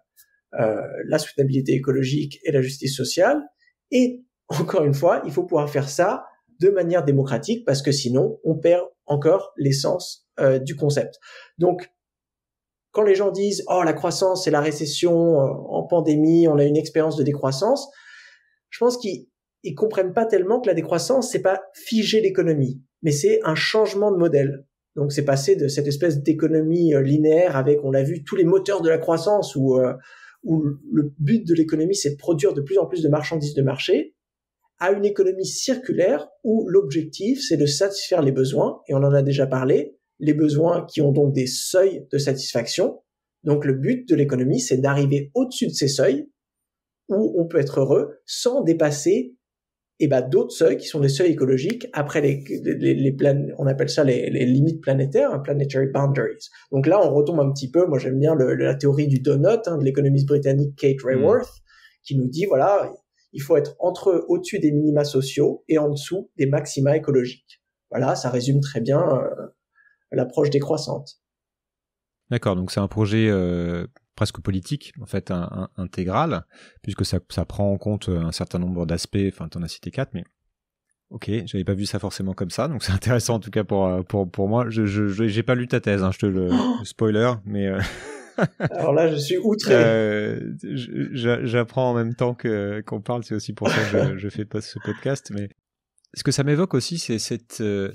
euh, la soutenabilité écologique et la justice sociale. Et encore une fois, il faut pouvoir faire ça de manière démocratique, parce que sinon, on perd encore l'essence euh, du concept. Donc, quand les gens disent oh la croissance et la récession euh, en pandémie, on a une expérience de décroissance, je pense qu'ils comprennent pas tellement que la décroissance c'est pas figer l'économie, mais c'est un changement de modèle. Donc c'est passé de cette espèce d'économie euh, linéaire avec on l'a vu tous les moteurs de la croissance où où le but de l'économie c'est de produire de plus en plus de marchandises de marché à une économie circulaire où l'objectif, c'est de satisfaire les besoins, et on en a déjà parlé, les besoins qui ont donc des seuils de satisfaction. Donc le but de l'économie, c'est d'arriver au-dessus de ces seuils, où on peut être heureux sans dépasser et eh ben, d'autres seuils qui sont des seuils écologiques. Après, les, les, on appelle ça les, limites planétaires, hein, planetary boundaries. Donc là, on retombe un petit peu, moi j'aime bien la théorie du donut hein, de l'économiste britannique Kate hmm. Raworth, qui nous dit, voilà, il faut être entre au-dessus des minima sociaux et en dessous des maxima écologiques. Voilà, ça résume très bien euh, l'approche décroissante. D'accord, donc c'est un projet euh, presque politique, en fait, intégral, puisque ça, prend en compte euh, un certain nombre d'aspects, enfin, tu en as cité quatre, mais Ok, j'avais pas vu ça forcément comme ça, donc c'est intéressant en tout cas pour, pour, pour moi. Je n'ai pas lu ta thèse, hein, je te le, spoiler, mais alors là, je suis outré. Euh, j'apprends en même temps qu'on parle, c'est aussi pour ça que je, fais pas ce podcast. Mais ce que ça m'évoque aussi, c'est cette, euh,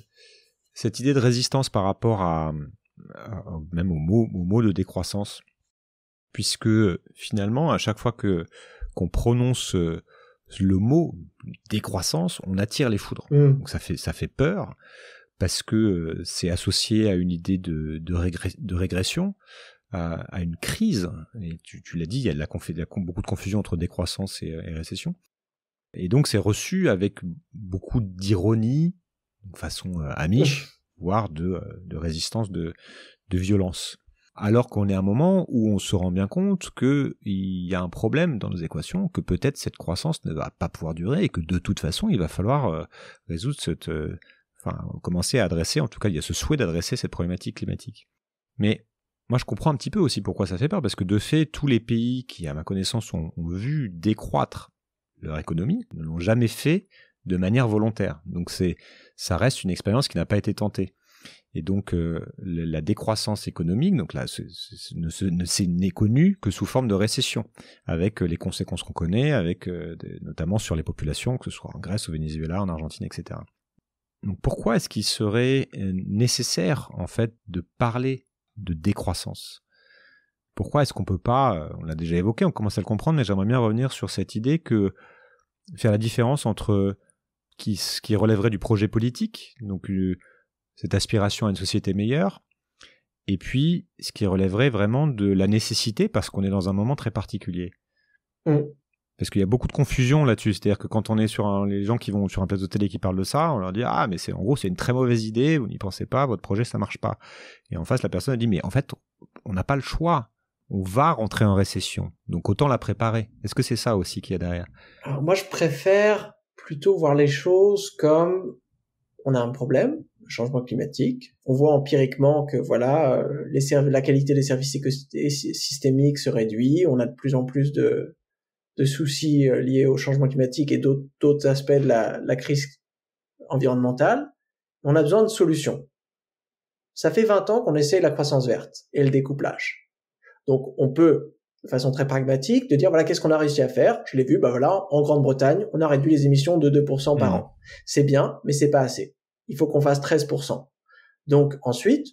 cette idée de résistance par rapport à, même au mot, au mot de décroissance, puisque finalement, à chaque fois que qu'on prononce euh, le mot décroissance, on attire les foudres. Mm. Donc ça fait ça fait peur parce que c'est associé à une idée de, de régression, à, une crise. Et tu, l'as dit, il y a, beaucoup de confusion entre décroissance et, récession. Et donc c'est reçu avec beaucoup d'ironie, de façon euh, amiche, voire euh, de, résistance, de, de violence. Alors qu'on est à un moment où on se rend bien compte qu'il y a un problème dans nos équations, que peut-être cette croissance ne va pas pouvoir durer et que de toute façon il va falloir euh, résoudre cette... enfin, commencer à adresser, en tout cas il y a ce souhait d'adresser cette problématique climatique. Mais moi, je comprends un petit peu aussi pourquoi ça fait peur, parce que de fait, tous les pays qui, à ma connaissance, ont, vu décroître leur économie ne l'ont jamais fait de manière volontaire. Donc, c'est, ça reste une expérience qui n'a pas été tentée. Et donc, euh, la décroissance économique, donc là, c'est, n'est connue que sous forme de récession, avec euh, les conséquences qu'on connaît, avec euh, notamment sur les populations, que ce soit en Grèce, au Venezuela, en Argentine, etc. Donc, pourquoi est-ce qu'il serait nécessaire, en fait, de parler de décroissance. Pourquoi est-ce qu'on peut pas, euh, on l'a déjà évoqué, on commence à le comprendre, mais j'aimerais bien revenir sur cette idée que faire la différence entre qui, ce qui relèverait du projet politique, donc euh, cette aspiration à une société meilleure, et puis ce qui relèverait vraiment de la nécessité, parce qu'on est dans un moment très particulier. Mm. Parce qu'il y a beaucoup de confusion là-dessus. C'est-à-dire que quand on est sur les gens qui vont sur un plateau de télé qui parlent de ça, on leur dit Ah, mais c'est en gros, c'est une très mauvaise idée, vous n'y pensez pas, votre projet, ça marche pas. Et en face, la personne dit Mais en fait, on n'a pas le choix. On va rentrer en récession. Donc autant la préparer. Est-ce que c'est ça aussi qu'il y a derrière moi, je préfère plutôt voir les choses comme on a un problème, changement climatique. On voit empiriquement que voilà, euh, la qualité des services systémiques se réduit. On a de plus en plus de de soucis euh, liés au changement climatique et d'autres aspects de la, la, crise environnementale, on a besoin de solutions. Ça fait 20 ans qu'on essaie la croissance verte et le découplage. Donc on peut, de façon très pragmatique, de dire voilà qu'est-ce qu'on a réussi à faire. Je l'ai vu, bah voilà, en Grande-Bretagne, on a réduit les émissions de 2% par mmh. an. C'est bien, mais c'est pas assez. Il faut qu'on fasse 13%. Donc ensuite,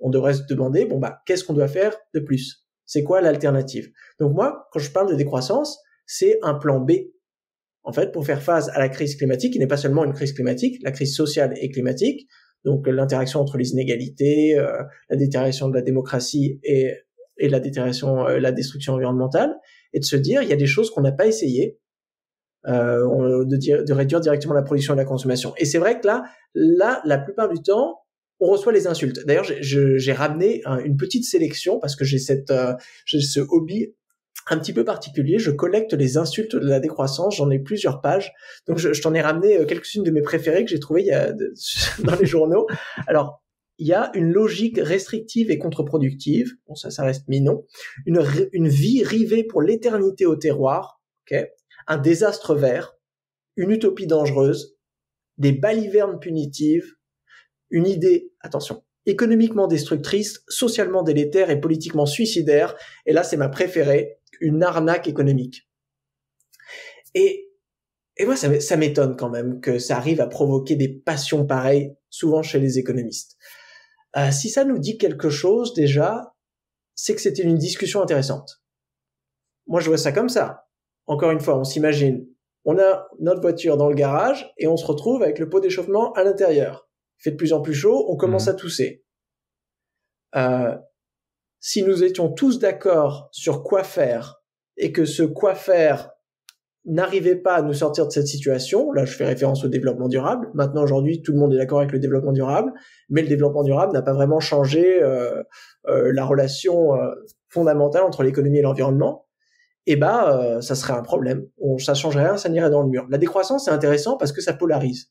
on devrait se demander bon bah qu'est-ce qu'on doit faire de plus C'est quoi l'alternative Donc moi, quand je parle de décroissance, c'est un plan B. En fait, pour faire face à la crise climatique, qui n'est pas seulement une crise climatique, la crise sociale et climatique, donc euh, l'interaction entre les inégalités, euh, la détérioration de la démocratie et, et la détérioration, euh, la destruction environnementale, et de se dire, il y a des choses qu'on n'a pas essayé, de, dire, de réduire directement la production et la consommation. Et c'est vrai que là, là, la plupart du temps, on reçoit les insultes. D'ailleurs, j'ai ramené une petite sélection parce que j'ai cette, j'ai ce hobby un petit peu particulier. Je collecte les insultes de la décroissance. J'en ai plusieurs pages. Donc, je, je t'en ai ramené euh, quelques-unes de mes préférées que j'ai trouvées il y a, dans les journaux. Alors, il y a une logique restrictive et contre-productive. Bon, ça, ça reste mignon. Une, une vie rivée pour l'éternité au terroir. Okay. Un désastre vert. Une utopie dangereuse. Des balivernes punitives. Une idée, attention, économiquement destructrice, socialement délétère et politiquement suicidaire. Et là, c'est ma préférée une arnaque économique. Et, et moi, ça, m'étonne quand même que ça arrive à provoquer des passions pareilles, souvent chez les économistes. Euh, si ça nous dit quelque chose déjà, c'est que c'était une discussion intéressante. Moi, je vois ça comme ça. Encore une fois, on s'imagine, on a notre voiture dans le garage et on se retrouve avec le pot d'échauffement à l'intérieur. Il fait de plus en plus chaud, on commence mmh. à tousser. Euh, si nous étions tous d'accord sur quoi faire et que ce quoi faire n'arrivait pas à nous sortir de cette situation, là je fais référence au développement durable, maintenant aujourd'hui tout le monde est d'accord avec le développement durable, mais le développement durable n'a pas vraiment changé euh, euh la relation euh, fondamentale entre l'économie et l'environnement, et eh ben, euh, ça serait un problème, On, ça changerait rien, ça n'irait dans le mur. La décroissance c'est intéressant parce que ça polarise.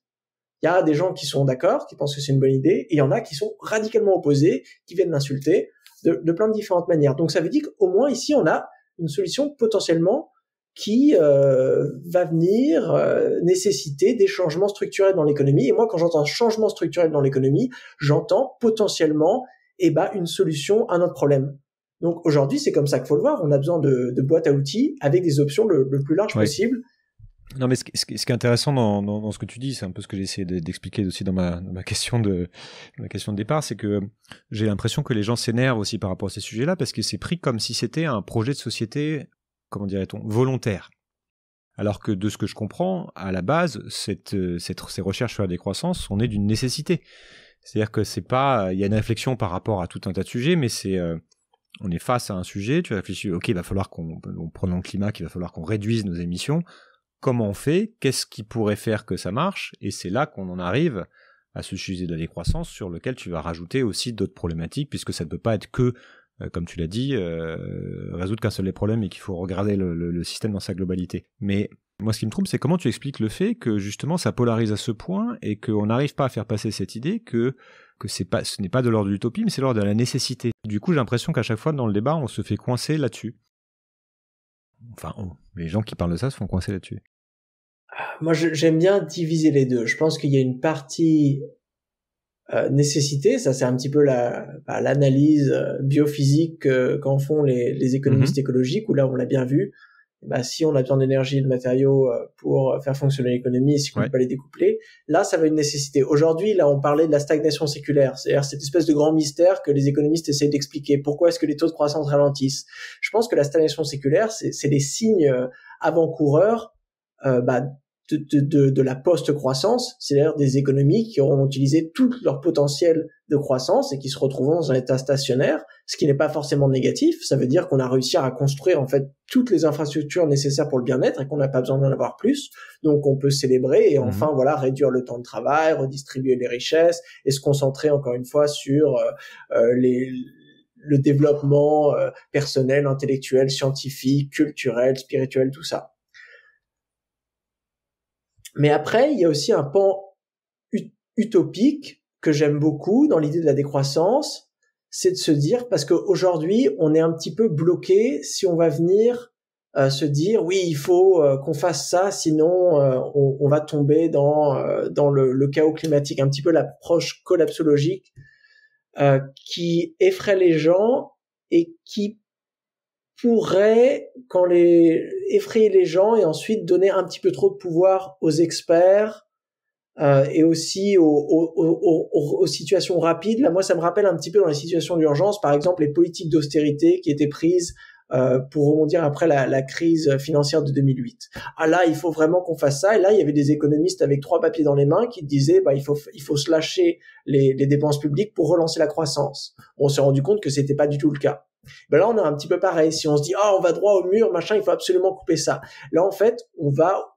Il y a des gens qui sont d'accord, qui pensent que c'est une bonne idée, et il y en a qui sont radicalement opposés, qui viennent l'insulter de, plein de différentes manières. Donc ça veut dire qu'au moins ici, on a une solution potentiellement qui euh, va venir euh, nécessiter des changements structurels dans l'économie. Et moi, quand j'entends changement structurel dans l'économie, j'entends potentiellement et eh ben, une solution à notre problème. Donc aujourd'hui, c'est comme ça qu'il faut le voir. On a besoin de, boîtes à outils avec des options le, plus large possible non, mais ce, ce, qui est intéressant dans, ce que tu dis, c'est un peu ce que j'ai essayé d'expliquer aussi dans ma, question de ma question de départ, c'est que j'ai l'impression que les gens s'énervent aussi par rapport à ces sujets-là parce que c'est pris comme si c'était un projet de société, comment dirait-on, volontaire. Alors que de ce que je comprends, à la base, cette, ces recherches sur la décroissance on est d'une nécessité. C'est-à-dire que c'est pas, il y a une réflexion par rapport à tout un tas de sujets, mais c'est euh, on est face à un sujet, tu réfléchis, ok, il va falloir qu'on, prenne le climat, qu'il va falloir qu'on réduise nos émissions, comment on fait, qu'est-ce qui pourrait faire que ça marche, et c'est là qu'on en arrive à ce sujet de la décroissance sur lequel tu vas rajouter aussi d'autres problématiques, puisque ça ne peut pas être que, euh, comme tu l'as dit, euh, résoudre qu'un seul des problèmes et qu'il faut regarder le, système dans sa globalité. Mais moi, ce qui me trouble, c'est comment tu expliques le fait que justement ça polarise à ce point et qu'on n'arrive pas à faire passer cette idée que, que ce n'est pas de l'ordre de l'utopie, mais c'est l'ordre de la nécessité. Du coup, j'ai l'impression qu'à chaque fois dans le débat, on se fait coincer là-dessus. Enfin, on, les gens qui parlent de ça se font coincer là-dessus. Moi, j'aime bien diviser les deux. Je pense qu'il y a une partie euh, nécessité, ça c'est un petit peu la bah, l'analyse euh, biophysique qu'en font les, économistes mhm. écologiques, où là on l'a bien vu, bah, si on a besoin d'énergie de matériaux euh, pour euh, faire fonctionner l'économie, si on ne peut pas les découpler, là, ça va être une nécessité. Aujourd'hui, là, on parlait de la stagnation séculaire, c'est-à-dire cette espèce de grand mystère que les économistes essayent d'expliquer. Pourquoi est-ce que les taux de croissance ralentissent Je pense que la stagnation séculaire, c'est des signes euh, avant-coureurs bah, de, la post-croissance, c'est-à-dire des économies qui auront utilisé tout leur potentiel de croissance et qui se retrouveront dans un état stationnaire, ce qui n'est pas forcément négatif. Ça veut dire qu'on a réussi à construire en fait toutes les infrastructures nécessaires pour le bien-être et qu'on n'a pas besoin d'en avoir plus. Donc on peut célébrer et mhm. enfin voilà réduire le temps de travail, redistribuer les richesses et se concentrer encore une fois sur euh, euh, le développement euh, personnel, intellectuel, scientifique, culturel, spirituel, tout ça. Mais après, il y a aussi un pan utopique que j'aime beaucoup dans l'idée de la décroissance, c'est de se dire, parce qu'aujourd'hui, on est un petit peu bloqué si on va venir euh, se dire, oui, il faut euh, qu'on fasse ça, sinon euh, on, va tomber dans, dans le, le, chaos climatique, un petit peu l'approche collapsologique qui effraie les gens et qui pourrait, quand les effrayer les gens et ensuite donner un petit peu trop de pouvoir aux experts euh, et aussi aux, situations rapides. Là, moi, ça me rappelle un petit peu dans les situations d'urgence, par exemple, les politiques d'austérité qui étaient prises euh, pour rebondir après la, crise financière de 2008. Ah là, il faut vraiment qu'on fasse ça. Et là, il y avait des économistes avec trois papiers dans les mains qui disaient, bah, il faut il faut se lâcher les, les dépenses publiques pour relancer la croissance. On s'est rendu compte que c'était pas du tout le cas ben là on a un petit peu pareil. Si on se dit ah on va droit au mur, machin, il faut absolument couper ça. Là en fait on va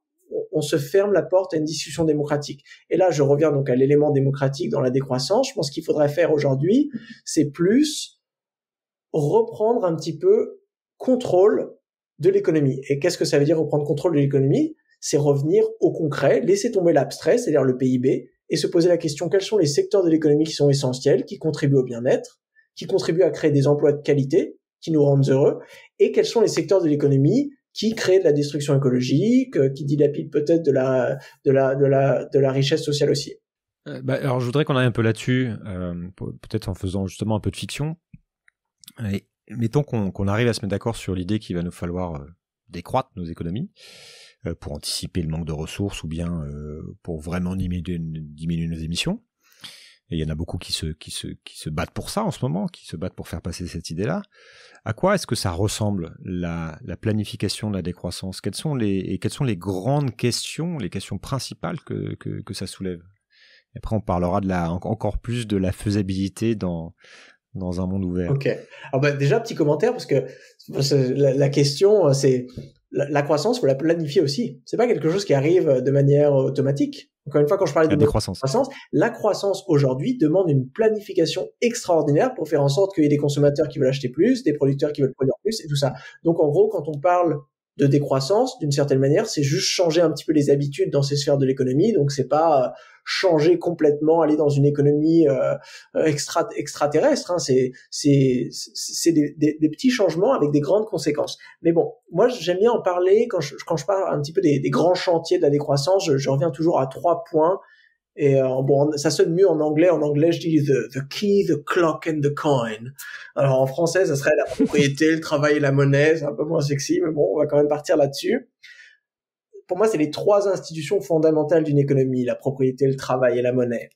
on se ferme la porte à une discussion démocratique. Et là, je reviens donc à l'élément démocratique dans la décroissance. Je pense qu'il faudrait faire aujourd'hui, c'est plus reprendre un petit peu contrôle de l'économie. Et qu'est-ce que ça veut dire reprendre contrôle de l'économie C'est revenir au concret, laisser tomber l'abstrait, c'est-à-dire le PIB, et se poser la question quels sont les secteurs de l'économie qui sont essentiels, qui contribuent au bien-être, qui contribuent à créer des emplois de qualité, qui nous rendent heureux, et quels sont les secteurs de l'économie qui créent de la destruction écologique, euh, qui dilapident peut-être de la, de, de, la, richesse sociale aussi. Euh, bah, alors je voudrais qu'on aille un peu là-dessus, euh, peut-être en faisant justement un peu de fiction. mettons qu'on arrive à se mettre d'accord sur l'idée qu'il va nous falloir décroître nos économies pour anticiper le manque de ressources ou bien pour vraiment diminuer, diminuer nos émissions et il y en a beaucoup qui se, qui, se, qui se battent pour ça en ce moment, qui se battent pour faire passer cette idée-là. À quoi est-ce que ça ressemble, la, la, planification de la décroissance quelles sont, les, et quelles sont les grandes questions, les questions principales que, que, que ça soulève et Après, on parlera de la, encore plus de la faisabilité dans, dans un monde ouvert. Ok. Alors bah, déjà, petit commentaire, parce que la question, euh, c'est la, croissance, faut la planifier aussi. C'est pas quelque chose qui arrive euh, de manière euh, automatique. Encore une fois, quand je parle de la croissance, la croissance aujourd'hui demande une planification extraordinaire pour faire en sorte qu'il y ait des consommateurs qui veulent acheter plus, des producteurs qui veulent produire plus et tout ça. Donc, en gros, quand on parle de décroissance, d'une certaine manière, c'est juste changer un petit peu les habitudes dans ces sphères de l'économie. Donc c'est pas euh, changer complètement, aller dans une économie euh, euh, extraterrestre. Hein. C'est des, petits changements avec des grandes conséquences. Mais bon, moi j'aime bien en parler quand je quand je parle un petit peu des, grands chantiers de la décroissance. je reviens toujours à trois points et euh, bon, ça sonne mieux en anglais. En anglais, je dis the, key, the clock and the coin. Alors en français, ça serait la propriété, le travail et la monnaie. C'est un peu moins sexy, mais bon, on va quand même partir là-dessus. Pour moi, c'est les trois institutions fondamentales d'une économie la propriété, le travail et la monnaie.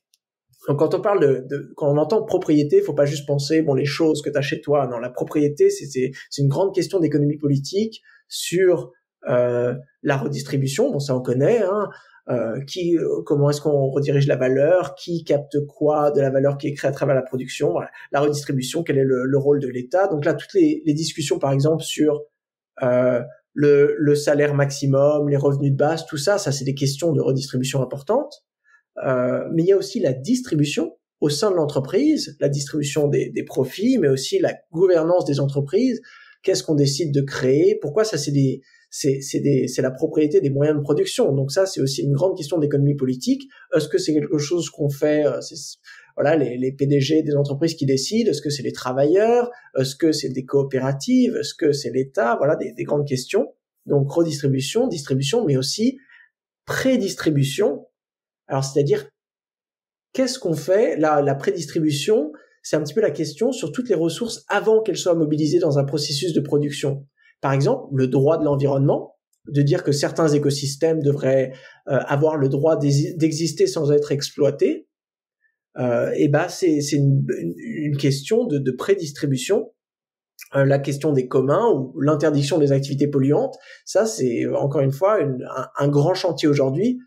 Donc quand on parle de, quand on entend propriété, faut pas juste penser bon les choses que tu as chez toi. Non, la propriété, c'est une grande question d'économie politique sur euh, la redistribution, bon ça on connaît, hein, euh, qui, euh, comment est-ce qu'on redirige la valeur, qui capte quoi de la valeur qui est créée à travers la production, voilà. la redistribution, quel est le, rôle de l'État. Donc là, toutes les, les, discussions, par exemple, sur euh, le, le, salaire maximum, les revenus de base, tout ça, ça c'est des questions de redistribution importantes. Euh, mais il y a aussi la distribution au sein de l'entreprise, la distribution des, des, profits, mais aussi la gouvernance des entreprises. Qu'est-ce qu'on décide de créer Pourquoi ça c'est des c'est la propriété des moyens de production. Donc ça, c'est aussi une grande question d'économie politique. Est-ce que c'est quelque chose qu'on fait euh, voilà, les, les, PDG des entreprises qui décident Est-ce que c'est les travailleurs Est-ce que c'est des coopératives Est-ce que c'est l'État Voilà, des, grandes questions. Donc redistribution, distribution, mais aussi prédistribution. Alors c'est-à-dire, qu'est-ce qu'on fait La, la prédistribution, c'est un petit peu la question sur toutes les ressources avant qu'elles soient mobilisées dans un processus de production. Par exemple, le droit de l'environnement, de dire que certains écosystèmes devraient euh, avoir le droit d'exister sans être exploités, euh, et eh ben c'est une, question de, de prédistribution. Euh, la question des communs ou l'interdiction des activités polluantes, ça c'est encore une fois un, grand chantier aujourd'hui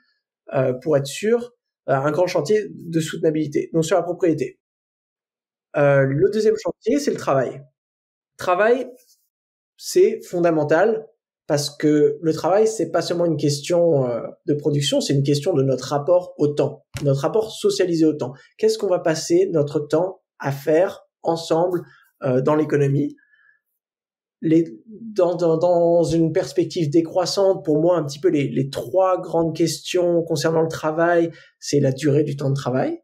euh, pour être sûr, un grand chantier de soutenabilité, donc sur la propriété. le deuxième chantier, c'est le travail. Travail, c'est fondamental parce que le travail, c'est pas seulement une question euh, de production, c'est une question de notre rapport au temps, notre rapport socialisé au temps. Qu'est-ce qu'on va passer notre temps à faire ensemble euh, dans l'économie dans, une perspective décroissante, pour moi, un petit peu les trois grandes questions concernant le travail, c'est la durée du temps de travail.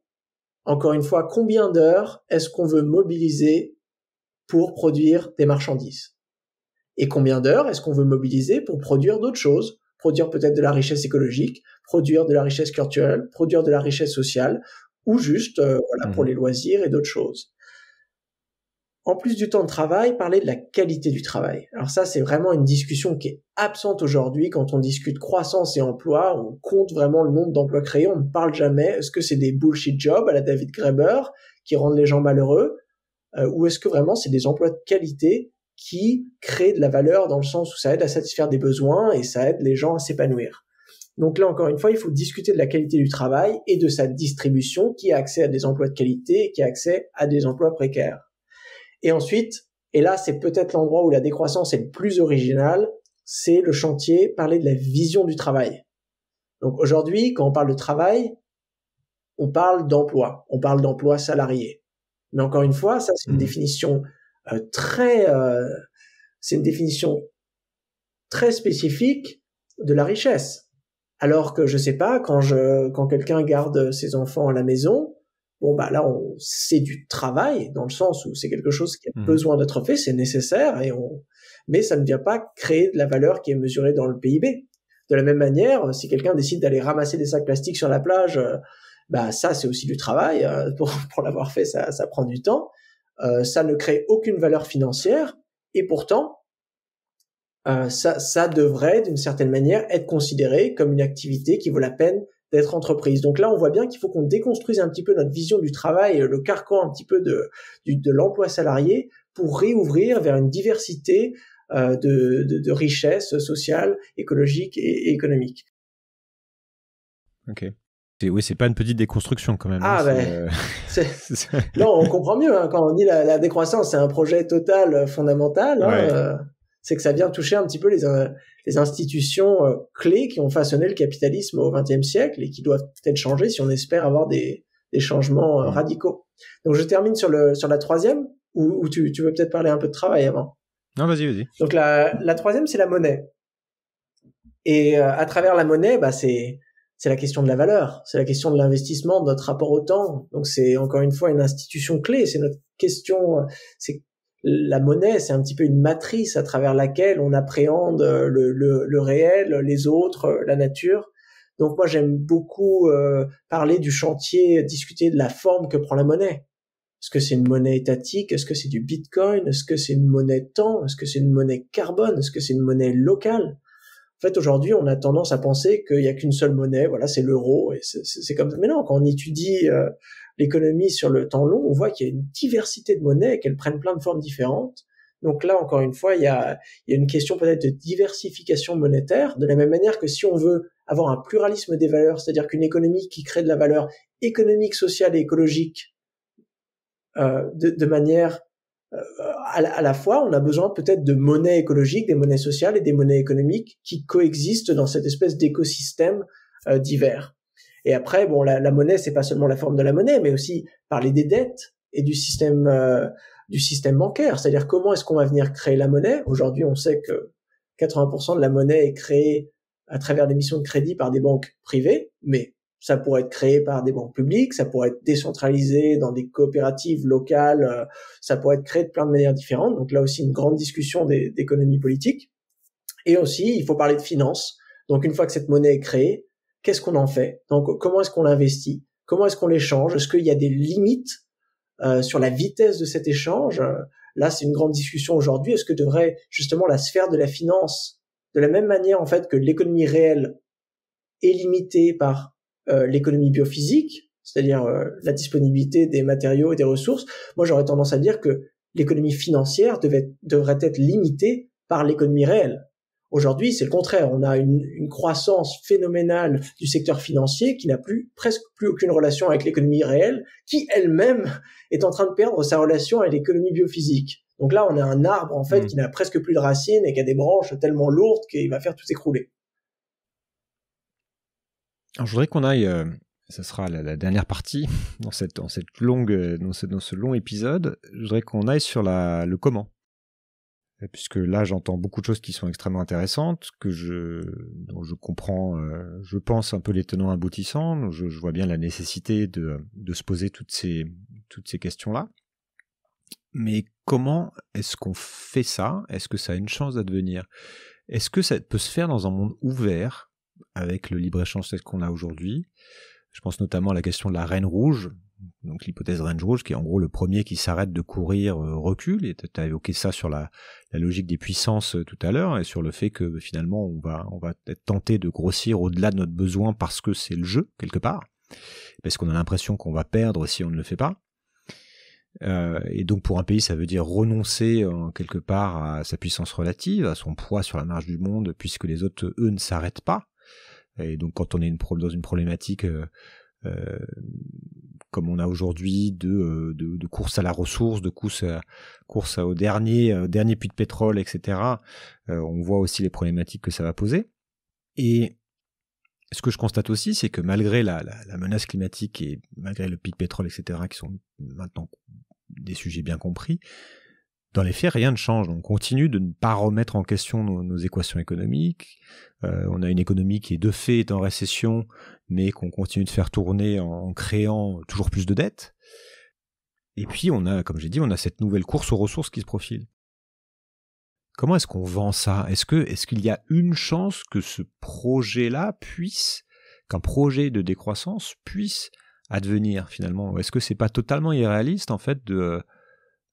Encore une fois, combien d'heures est-ce qu'on veut mobiliser pour produire des marchandises et combien d'heures est-ce qu'on veut mobiliser pour produire d'autres choses Produire peut-être de la richesse écologique, produire de la richesse culturelle, produire de la richesse sociale, ou juste euh, voilà, pour mmh. les loisirs et d'autres choses. En plus du temps de travail, parler de la qualité du travail. Alors ça, c'est vraiment une discussion qui est absente aujourd'hui. Quand on discute croissance et emploi, on compte vraiment le nombre d'emplois créés. On ne parle jamais. Est-ce que c'est des bullshit jobs à la David Graeber qui rendent les gens malheureux euh, Ou est-ce que vraiment c'est des emplois de qualité qui crée de la valeur dans le sens où ça aide à satisfaire des besoins et ça aide les gens à s'épanouir. Donc là, encore une fois, il faut discuter de la qualité du travail et de sa distribution qui a accès à des emplois de qualité et qui a accès à des emplois précaires. Et ensuite, et là, c'est peut-être l'endroit où la décroissance est le plus originale, c'est le chantier parler de la vision du travail. Donc aujourd'hui, quand on parle de travail, on parle d'emploi, on parle d'emploi salarié. Mais encore une fois, ça c'est une mmh. définition euh, très, euh, c'est une définition très spécifique de la richesse. Alors que je sais pas, quand je, quand quelqu'un garde ses enfants à la maison, bon bah là on, c'est du travail dans le sens où c'est quelque chose qui a mmh. besoin d'être fait, c'est nécessaire et on, mais ça ne vient pas créer de la valeur qui est mesurée dans le PIB. De la même manière, euh, si quelqu'un décide d'aller ramasser des sacs plastiques sur la plage, bah ça c'est aussi du travail. Pour, l'avoir fait, ça prend du temps. Euh, ça ne crée aucune valeur financière, et pourtant, euh, ça, ça devrait, d'une certaine manière, être considéré comme une activité qui vaut la peine d'être entreprise. Donc là, on voit bien qu'il faut qu'on déconstruise un petit peu notre vision du travail, le carcan un petit peu de, de l'emploi salarié, pour réouvrir vers une diversité euh, de, de, de richesses sociales, écologiques et, et économiques. Ok oui, c'est pas une petite déconstruction quand même. Hein, ah ben, euh, non, on comprend mieux hein, quand on dit la, décroissance, c'est un projet total euh, fondamental. Hein, euh, c'est que ça vient toucher un petit peu les, institutions clés qui ont façonné le capitalisme au XXe siècle et qui doivent peut-être changer si on espère avoir des, changements mm. radicaux. Donc je termine sur, le, sur la troisième, où, tu, veux peut-être parler un peu de travail avant. Non, vas-y, vas-y. Donc la, la troisième, c'est la monnaie. Et à travers la monnaie, bah, c'est c'est la question de la valeur, c'est la question de l'investissement, de notre rapport au temps. Donc c'est encore une fois une institution clé, c'est notre question, c'est la monnaie, c'est un petit peu une matrice à travers laquelle on appréhende euh, le, réel, les autres, la nature. Donc moi j'aime beaucoup euh, parler du chantier, discuter de la forme que prend la monnaie. Est-ce que c'est une monnaie étatique Est-ce que c'est du Bitcoin Est-ce que c'est une monnaie temps Est-ce que c'est une monnaie carbone Est-ce que c'est une monnaie locale en fait, aujourd'hui, on a tendance à penser qu'il n'y a qu'une seule monnaie, voilà, c'est l'euro, et c'est comme ça. Mais non, quand on étudie euh, l'économie sur le temps long, on voit qu'il y a une diversité de monnaies, qu'elles prennent plein de formes différentes. Donc là, encore une fois, il y a, il y a une question peut-être de diversification monétaire, de la même manière que si on veut avoir un pluralisme des valeurs, c'est-à-dire qu'une économie qui crée de la valeur économique, sociale et écologique euh, de, de, manière euh, à la, fois, on a besoin peut-être de monnaies écologiques, des monnaies sociales et des monnaies économiques qui coexistent dans cette espèce d'écosystème euh, divers. Et après, bon, la, monnaie, c'est pas seulement la forme de la monnaie, mais aussi parler des dettes et du système euh, du système bancaire. C'est-à-dire comment est-ce qu'on va venir créer la monnaie Aujourd'hui, on sait que 80% de la monnaie est créée à travers l'émission de crédit par des banques privées, mais ça pourrait être créé par des banques publiques, ça pourrait être décentralisé dans des coopératives locales, euh, ça pourrait être créé de plein de manières différentes. Donc là aussi, une grande discussion d'économie politique. Et aussi, il faut parler de finances. Donc une fois que cette monnaie est créée, qu'est-ce qu'on en fait Donc comment est-ce qu'on l'investit Comment est-ce qu'on l'échange Est-ce qu'il y a des limites euh, sur la vitesse de cet échange Là, c'est une grande discussion aujourd'hui. Est-ce que devrait justement la sphère de la finance, de la même manière en fait que l'économie réelle est limitée par euh, l'économie biophysique, c'est-à-dire euh, la disponibilité des matériaux et des ressources, moi j'aurais tendance à dire que l'économie financière devrait être limitée par l'économie réelle. Aujourd'hui, c'est le contraire. On a une, croissance phénoménale du secteur financier qui n'a plus presque plus aucune relation avec l'économie réelle, qui elle-même est en train de perdre sa relation avec l'économie biophysique. Donc là, on a un arbre en fait mmh. qui n'a presque plus de racines et qui a des branches tellement lourdes qu'il va faire tout s'écrouler je voudrais qu'on aille, euh, ce sera la, dernière partie dans, cette, dans cette longue, euh, dans ce, dans ce, long épisode, je voudrais qu'on aille sur la, le comment. Euh, puisque là, j'entends beaucoup de choses qui sont extrêmement intéressantes, que je, dont je comprends, euh, je pense un peu les tenants aboutissants. Je, je vois bien la nécessité de, de, se poser toutes ces, toutes ces questions-là. Mais comment est-ce qu'on fait ça Est-ce que ça a une chance d'advenir Est-ce que ça peut se faire dans un monde ouvert avec le libre-échange tel qu'on a aujourd'hui. Je pense notamment à la question de la reine rouge, donc l'hypothèse reine rouge, qui est en gros le premier qui s'arrête de courir euh, recule, et tu as évoqué ça sur la, logique des puissances euh, tout à l'heure, et sur le fait que bah, finalement on va, on va être tenté de grossir au-delà de notre besoin parce que c'est le jeu, quelque part, parce qu'on a l'impression qu'on va perdre si on ne le fait pas. Euh, et donc pour un pays, ça veut dire renoncer quelque part à sa puissance relative, à son poids sur la marge du monde, puisque les autres, eux, ne s'arrêtent pas. Et donc quand on est dans une problématique euh, euh, comme on a aujourd'hui de, euh, de, course à la ressource, de course, à, course au dernier, dernier puits de pétrole, etc. on voit aussi les problématiques que ça va poser. Et ce que je constate aussi, c'est que malgré la, la, la, menace climatique et malgré le pic pétrole, etc., qui sont maintenant des sujets bien compris, dans les faits, rien ne change. On continue de ne pas remettre en question nos, équations économiques. Euh, on a une économie qui est de fait est en récession, mais qu'on continue de faire tourner en, créant toujours plus de dettes. Et puis on a, comme j'ai dit, on a cette nouvelle course aux ressources qui se profile. Comment est-ce qu'on vend ça Est-ce est qu'il y a une chance que ce projet-là puisse, qu'un projet de décroissance puisse advenir finalement Est-ce que c'est pas totalement irréaliste en fait de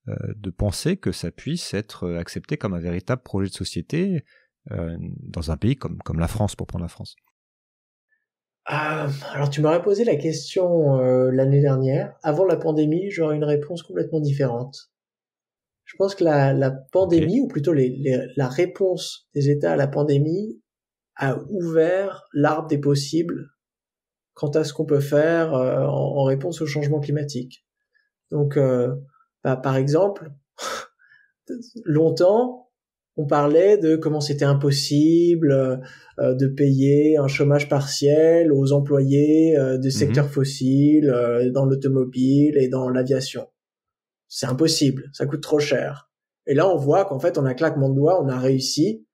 euh, de penser que ça puisse être euh, accepté comme un véritable projet de société euh, dans un pays comme, la France, pour prendre la France alors tu m'aurais posé la question l'année dernière. Avant la pandémie, j'aurais une réponse complètement différente. Je pense que la, pandémie, ou plutôt la réponse des États à la pandémie, a ouvert l'arbre des possibles quant à ce qu'on peut faire en, en, réponse au changement climatique. Donc bah, par exemple, longtemps, on parlait de comment c'était impossible euh, de payer un chômage partiel aux employés du euh, des mhm. secteurs fossiles euh, dans l'automobile et dans l'aviation. C'est impossible, ça coûte trop cher. Et là, on voit qu'en fait, on a claquement de doigts, on a réussi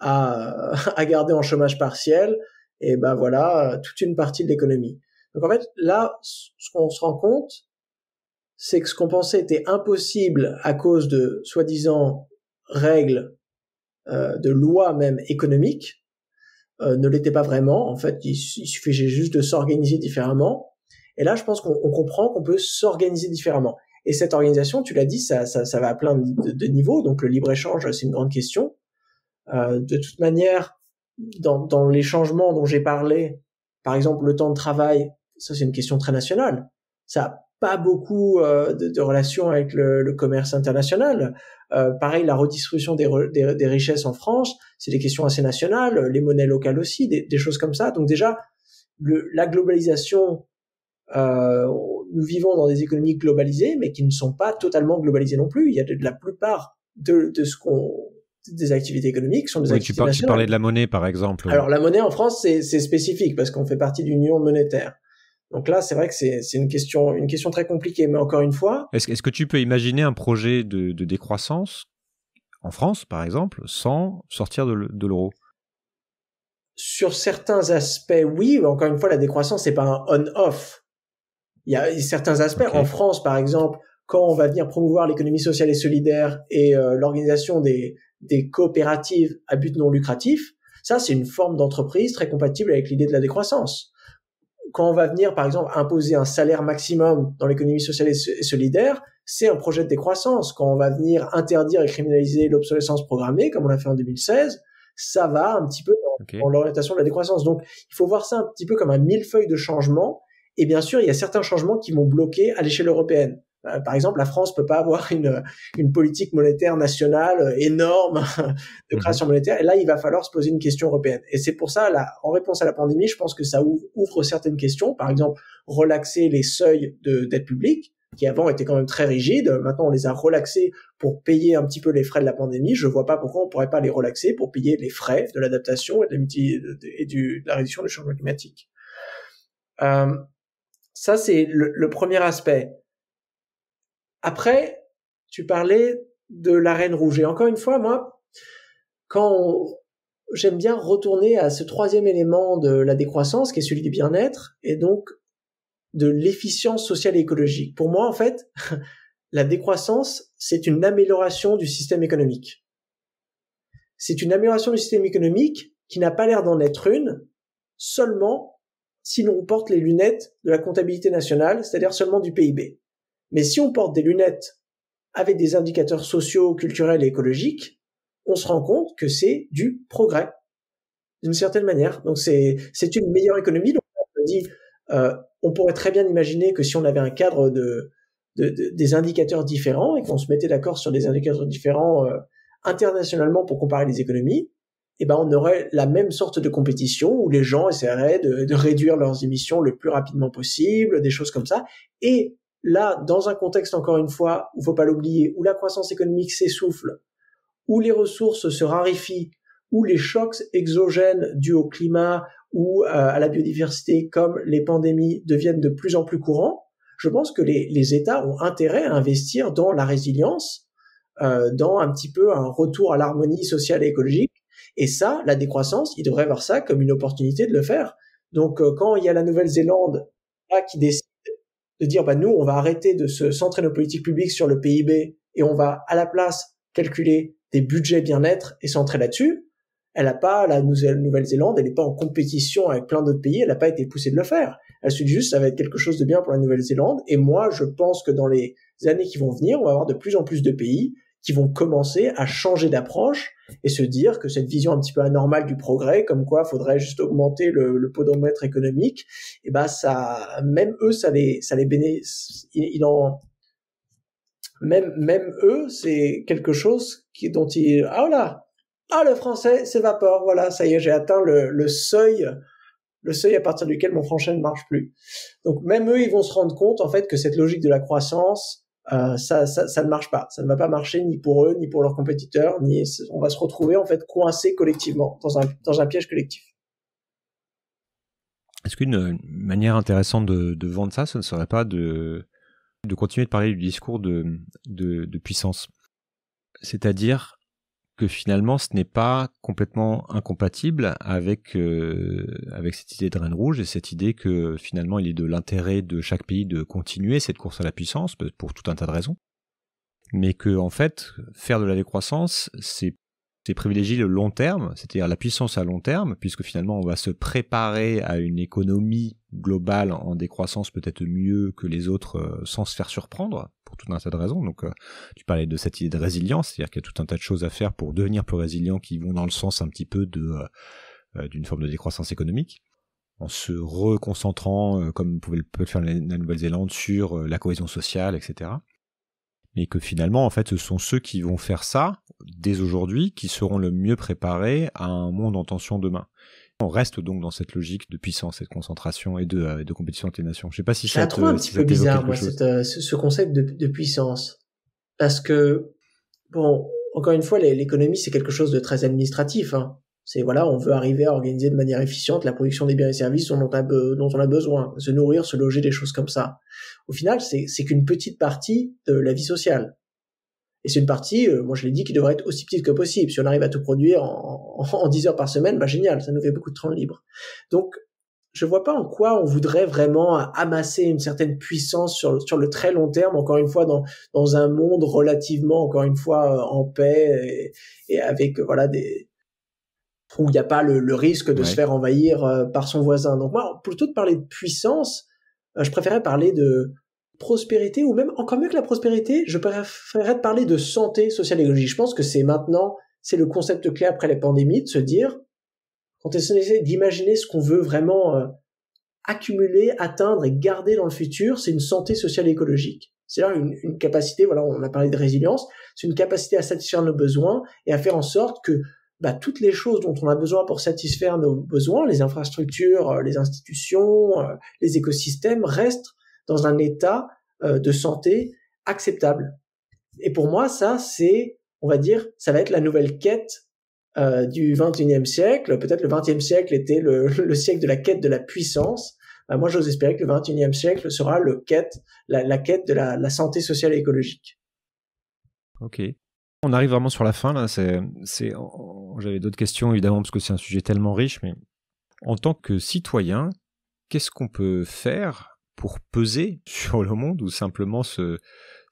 à, à garder en chômage partiel et ben voilà toute une partie de l'économie. Donc en fait, là, ce qu'on se rend compte, c'est que ce qu'on pensait était impossible à cause de soi-disant règles, euh, de lois même économiques, euh, ne l'était pas vraiment. En fait, il, suffisait juste de s'organiser différemment. Et là, je pense qu'on comprend qu'on peut s'organiser différemment. Et cette organisation, tu l'as dit, ça, ça, ça, va à plein de, de niveaux. Donc le libre-échange, c'est une grande question. Euh, de toute manière, dans, dans les changements dont j'ai parlé, par exemple le temps de travail, ça c'est une question très nationale. Ça pas beaucoup euh, de, de, relations avec le, commerce international. Euh, pareil, la redistribution des, des, richesses en France, c'est des questions assez nationales, euh, les monnaies locales aussi, des, choses comme ça. Donc déjà, la globalisation, euh, nous vivons dans des économies globalisées, mais qui ne sont pas totalement globalisées non plus. Il y a de, la plupart de, de ce qu'on des activités économiques sont des activités tu, tu parlais de la monnaie, par exemple. Alors la monnaie en France, c'est spécifique parce qu'on fait partie de l'union monétaire. Donc là, c'est vrai que c'est une question, une question très compliquée. Mais encore une fois. Est-ce que tu peux imaginer un projet de, de, décroissance, en France par exemple, sans sortir de, l'euro Sur certains aspects, oui. Mais encore une fois, la décroissance, c'est pas un on-off. Il y a certains aspects. En France, par exemple, quand on va venir promouvoir l'économie sociale et solidaire et euh, l'organisation des, des coopératives à but non lucratif, ça, c'est une forme d'entreprise très compatible avec l'idée de la décroissance quand on va venir, par exemple, imposer un salaire maximum dans l'économie sociale et solidaire, c'est un projet de décroissance. Quand on va venir interdire et criminaliser l'obsolescence programmée, comme on l'a fait en 2016, ça va un petit peu dans, l'orientation de la décroissance. Donc, il faut voir ça un petit peu comme un millefeuille de changements. Et bien sûr, il y a certains changements qui vont bloquer à l'échelle européenne. Euh, par exemple, la France peut pas avoir une, une politique monétaire nationale énorme de mhm. création monétaire. Et là, il va falloir se poser une question européenne. Et c'est pour ça, là, en réponse à la pandémie, je pense que ça ouvre, ouvre certaines questions. Par exemple, relaxer les seuils de dette publique, qui avant étaient quand même très rigides. Maintenant, on les a relaxés pour payer un petit peu les frais de la pandémie. Je vois pas pourquoi on pourrait pas les relaxer pour payer les frais de l'adaptation et, de la, et de la réduction du changement climatique. Euh, ça, c'est le, le premier aspect après, tu parlais de la Reine Rouge. Et encore une fois, moi, quand j'aime bien retourner à ce troisième élément de la décroissance, qui est celui du bien-être, et donc de l'efficience sociale et écologique. Pour moi, en fait, la décroissance, c'est une amélioration du système économique. C'est une amélioration du système économique qui n'a pas l'air d'en être une seulement si l'on porte les lunettes de la comptabilité nationale, c'est-à-dire seulement du PIB. Mais si on porte des lunettes avec des indicateurs sociaux, culturels et écologiques, on se rend compte que c'est du progrès d'une certaine manière. Donc c'est c'est une meilleure économie. Donc on dit euh, on pourrait très bien imaginer que si on avait un cadre de, de, des indicateurs différents et qu'on se mettait d'accord sur des indicateurs différents euh, internationalement pour comparer les économies, eh ben on aurait la même sorte de compétition où les gens essaieraient de, de réduire leurs émissions le plus rapidement possible, des choses comme ça, et là, dans un contexte encore une fois, il faut pas l'oublier, où la croissance économique s'essouffle, où les ressources se raréfient, où les chocs exogènes dus au climat ou euh, à la biodiversité, comme les pandémies, deviennent de plus en plus courants, je pense que les, États ont intérêt à investir dans la résilience, euh, dans un petit peu un retour à l'harmonie sociale et écologique. Et ça, la décroissance, ils devraient voir ça comme une opportunité de le faire. Donc, euh, quand il y a la Nouvelle-Zélande là, qui décide de dire bah nous on va arrêter de se centrer nos politiques publiques sur le PIB et on va à la place calculer des budgets bien-être et centrer là-dessus. Elle a pas la Nouvelle-Zélande, elle n'est pas en compétition avec plein d'autres pays, elle n'a pas été poussée de le faire. Elle se dit juste ça va être quelque chose de bien pour la Nouvelle-Zélande et moi je pense que dans les années qui vont venir, on va avoir de plus en plus de pays qui vont commencer à changer d'approche et se dire que cette vision un petit peu anormale du progrès, comme quoi faudrait juste augmenter le, le podomètre économique, et eh ben ça, même eux, ça les, ça les béné, ils, en, même, même eux, c'est quelque chose qui, dont ils, ah là ah le français s'évapore, voilà, ça y est, j'ai atteint le, le seuil, le seuil à partir duquel mon français ne marche plus. Donc même eux, ils vont se rendre compte en fait que cette logique de la croissance, euh, ça, ne marche pas. Ça ne va pas marcher ni pour eux, ni pour leurs compétiteurs, ni on va se retrouver en fait coincé collectivement dans un, piège collectif. Est-ce qu'une manière intéressante de, vendre ça, ce ne serait pas de, continuer de parler du discours de puissance C'est-à-dire, que finalement ce n'est pas complètement incompatible avec euh, avec cette idée de reine rouge et cette idée que finalement il est de l'intérêt de chaque pays de continuer cette course à la puissance pour tout un tas de raisons mais que en fait faire de la décroissance c'est c'est privilégier le long terme, c'est-à-dire la puissance à long terme, puisque finalement on va se préparer à une économie global en décroissance peut-être mieux que les autres euh, sans se faire surprendre pour tout un tas de raisons. Donc euh, tu parlais de cette idée de résilience, c'est-à-dire qu'il y a tout un tas de choses à faire pour devenir plus résilient qui vont dans le sens un petit peu de euh, d'une forme de décroissance économique en se reconcentrant, comme pouvait le faire la Nouvelle-Zélande, sur la cohésion sociale, etc. Mais que finalement, en fait, ce sont ceux qui vont faire ça dès aujourd'hui qui seront le mieux préparés à un monde en tension demain. On reste donc dans cette logique de puissance et de concentration et de, euh, compétition entre nations. Je sais pas si ça, ça trouve un petit peu bizarre, moi, euh, ce concept de, puissance. Parce que, bon, encore une fois, l'économie, c'est quelque chose de très administratif. Hein. C'est voilà, on veut arriver à organiser de manière efficiente la production des biens et services dont on dont on a besoin, se nourrir, se loger, des choses comme ça. Au final, c'est qu'une petite partie de la vie sociale. Et c'est une partie, euh, moi je l'ai dit, qui devrait être aussi petite que possible. Si on arrive à tout produire en, en, 10 heures par semaine, bah génial, ça nous fait beaucoup de temps libre. Donc je vois pas en quoi on voudrait vraiment amasser une certaine puissance sur le, sur le très long terme, encore une fois, dans, dans un monde relativement, encore une fois, euh, en paix et, avec, euh, voilà, des, où il n'y a pas le, risque de se faire envahir par son voisin. Donc moi, plutôt de parler de puissance, je préférais parler de, prospérité, ou même encore mieux que la prospérité, je préférerais parler de santé sociale et écologique. Je pense que c'est maintenant, c'est le concept clé après la pandémie, de se dire, quand on essaie d'imaginer ce qu'on veut vraiment euh, accumuler, atteindre et garder dans le futur, c'est une santé sociale et écologique. C'est là une, une, capacité, voilà, on a parlé de résilience, c'est une capacité à satisfaire nos besoins et à faire en sorte que bah, toutes les choses dont on a besoin pour satisfaire nos besoins, les infrastructures, euh, les institutions, euh, les écosystèmes, restent dans un état euh, de santé acceptable. Et pour moi, ça, c'est, on va dire, ça va être la nouvelle quête euh, du 21e siècle. Peut-être le 20e siècle était le, siècle de la quête de la puissance. Euh, moi, j'ose espérer que le 21e siècle sera le la, quête de la, santé sociale et écologique. Ok. On arrive vraiment sur la fin, là. C'est, j'avais d'autres questions, évidemment, parce que c'est un sujet tellement riche, mais en tant que citoyen, qu'est-ce qu'on peut faire pour peser sur le monde ou simplement se,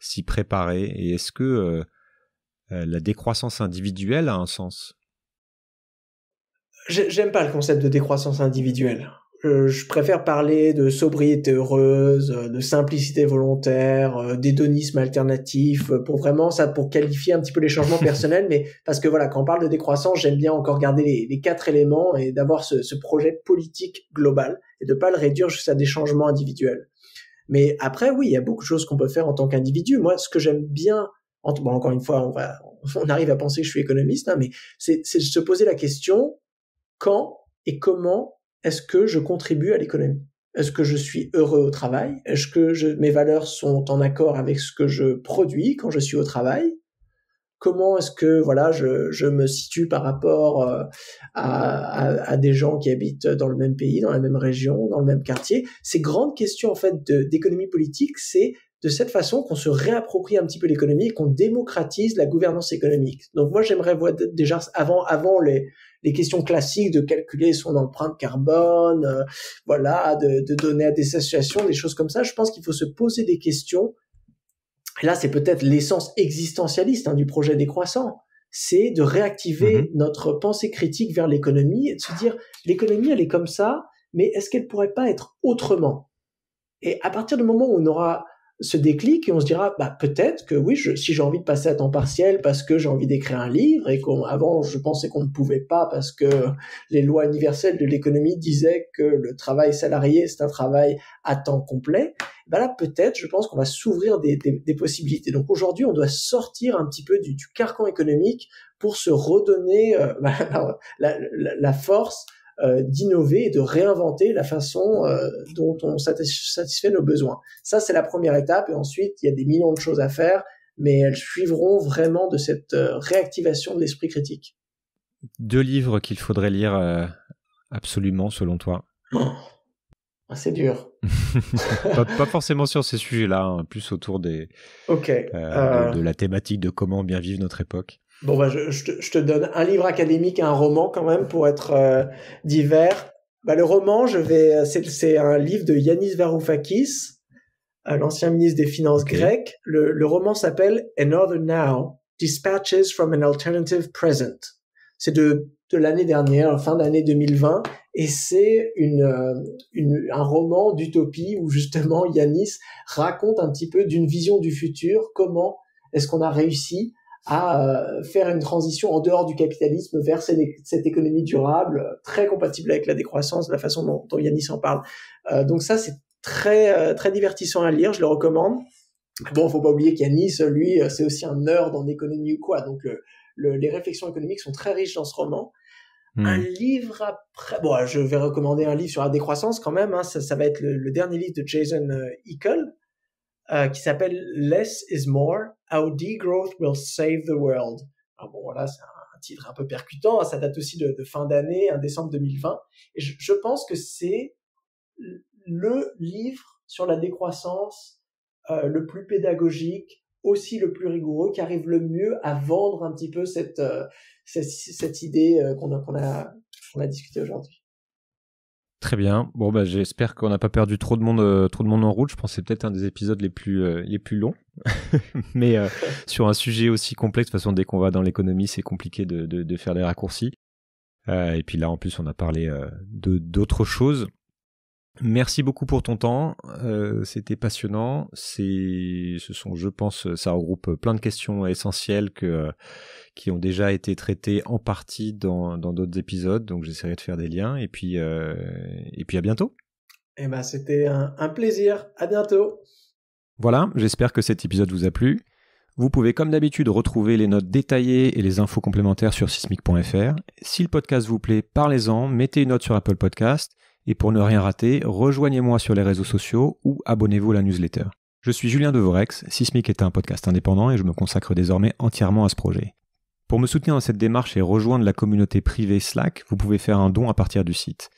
s'y préparer Et est-ce que euh, euh, la décroissance individuelle a un sens J'aime pas le concept de décroissance individuelle. Euh, je préfère parler de sobriété heureuse, euh, de simplicité volontaire, euh, d'hédonisme alternatif, pour vraiment ça, pour qualifier un petit peu les changements personnels, mais parce que voilà, quand on parle de décroissance, j'aime bien encore garder les, quatre éléments et d'avoir ce, ce, projet politique global et de pas le réduire juste à des changements individuels. Mais après, oui, il y a beaucoup de choses qu'on peut faire en tant qu'individu. Moi, ce que j'aime bien, en, bon, encore une fois, on va, on arrive à penser que je suis économiste, hein, mais c'est se poser la question quand et comment est-ce que je contribue à l'économie Est-ce que je suis heureux au travail Est-ce que mes valeurs sont en accord avec ce que je produis quand je suis au travail Comment est-ce que voilà je, me situe par rapport euh, à, des gens qui habitent dans le même pays, dans la même région, dans le même quartier Ces grandes questions en fait d'économie politique, c'est de cette façon qu'on se réapproprie un petit peu l'économie qu'on démocratise la gouvernance économique. Donc moi j'aimerais voir déjà avant avant les les questions classiques de calculer son empreinte carbone, euh, voilà, de, donner à des associations, des choses comme ça. Je pense qu'il faut se poser des questions. là, c'est peut-être l'essence existentialiste hein, du projet décroissant. C'est de réactiver mm-hmm. notre pensée critique vers l'économie et de se dire, l'économie, elle est comme ça, mais est-ce qu'elle pourrait pas être autrement Et à partir du moment où on aura ce déclic et on se dira bah peut-être que oui je, si j'ai envie de passer à temps partiel parce que j'ai envie d'écrire un livre et qu'avant je pensais qu'on ne pouvait pas parce que les lois universelles de l'économie disaient que le travail salarié c'est un travail à temps complet bah là peut-être je pense qu'on va s'ouvrir des, des, possibilités donc aujourd'hui on doit sortir un petit peu du, du carcan économique pour se redonner bah, la, la force euh, d'innover et de réinventer la façon euh, dont on satisfait nos besoins. Ça, c'est la première étape. Et ensuite, il y a des millions de choses à faire, mais elles suivront vraiment de cette euh, réactivation de l'esprit critique. Deux livres qu'il faudrait lire absolument, selon toi ah, C'est dur. pas, forcément sur ces sujets-là, hein, plus autour des, de, la thématique de comment bien vivre notre époque. Bon, bah, je, te, donne un livre académique et un roman quand même pour être euh, divers. Bah, le roman, vais, euh, c'est, un livre de Yanis Varoufakis, euh, l'ancien ministre des Finances grec. Le, roman s'appelle Another Now, Dispatches from an Alternative Present. C'est de, l'année dernière, fin d'année 2020, et c'est un roman d'utopie où justement Yanis raconte un petit peu d'une vision du futur, comment est-ce qu'on a réussi à euh, faire une transition en dehors du capitalisme vers cette, économie durable, euh, très compatible avec la décroissance, la façon dont, Yanis en parle. Euh, donc ça, c'est très très divertissant à lire, je le recommande. Bon, faut pas oublier qu'Yanis, lui, c'est aussi un nerd en économie ou quoi, donc les réflexions économiques sont très riches dans ce roman. Hmm. Un livre après, bon, je vais recommander un livre sur la décroissance quand même. Hein, ça, ça, va être le, dernier livre de Jason Ekel. Euh, qui s'appelle Less is More, How Degrowth Will Save the World. Ah bon, voilà, c'est un titre un peu percutant, hein, ça date aussi de, fin d'année, un décembre 2020, et je, je pense que c'est le livre sur la décroissance euh, le plus pédagogique, aussi le plus rigoureux, qui arrive le mieux à vendre un petit peu cette, euh, cette, idée euh, qu'on a, qu'on a, qu'on a discutée aujourd'hui. Très bien. Bon, bah, j'espère qu'on n'a pas perdu trop de monde, euh, trop de monde en route. Je pense peut-être un des épisodes les plus, euh, les plus longs. Mais euh, sur un sujet aussi complexe, de toute façon, dès qu'on va dans l'économie, c'est compliqué de, de, de, faire des raccourcis. et puis là, en plus, on a parlé de d'autres choses. Merci beaucoup pour ton temps, euh, c'était passionnant. ce sont, je pense, ça regroupe plein de questions essentielles euh, qui ont déjà été traitées en partie dans, d'autres épisodes. Donc j'essaierai de faire des liens et puis, euh, et puis à bientôt. Eh ben, c'était un, plaisir. À bientôt. Voilà, j'espère que cet épisode vous a plu. Vous pouvez comme d'habitude retrouver les notes détaillées et les infos complémentaires sur sismic.fr. Si le podcast vous plaît, parlez-en, mettez une note sur Apple Podcast et pour ne rien rater, rejoignez-moi sur les réseaux sociaux ou abonnez-vous à la newsletter. Je suis Julien Devorex, Sismic est un podcast indépendant et je me consacre désormais entièrement à ce projet. Pour me soutenir dans cette démarche et rejoindre la communauté privée Slack, vous pouvez faire un don à partir du site.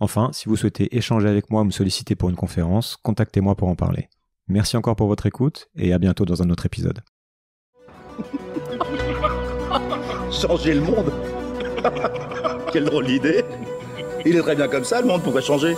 Enfin, si vous souhaitez échanger avec moi ou me solliciter pour une conférence, contactez-moi pour en parler. Merci encore pour votre écoute et à bientôt dans un autre épisode. Changer le monde Quelle drôle d'idée il est très bien comme ça, le monde, pourrait changer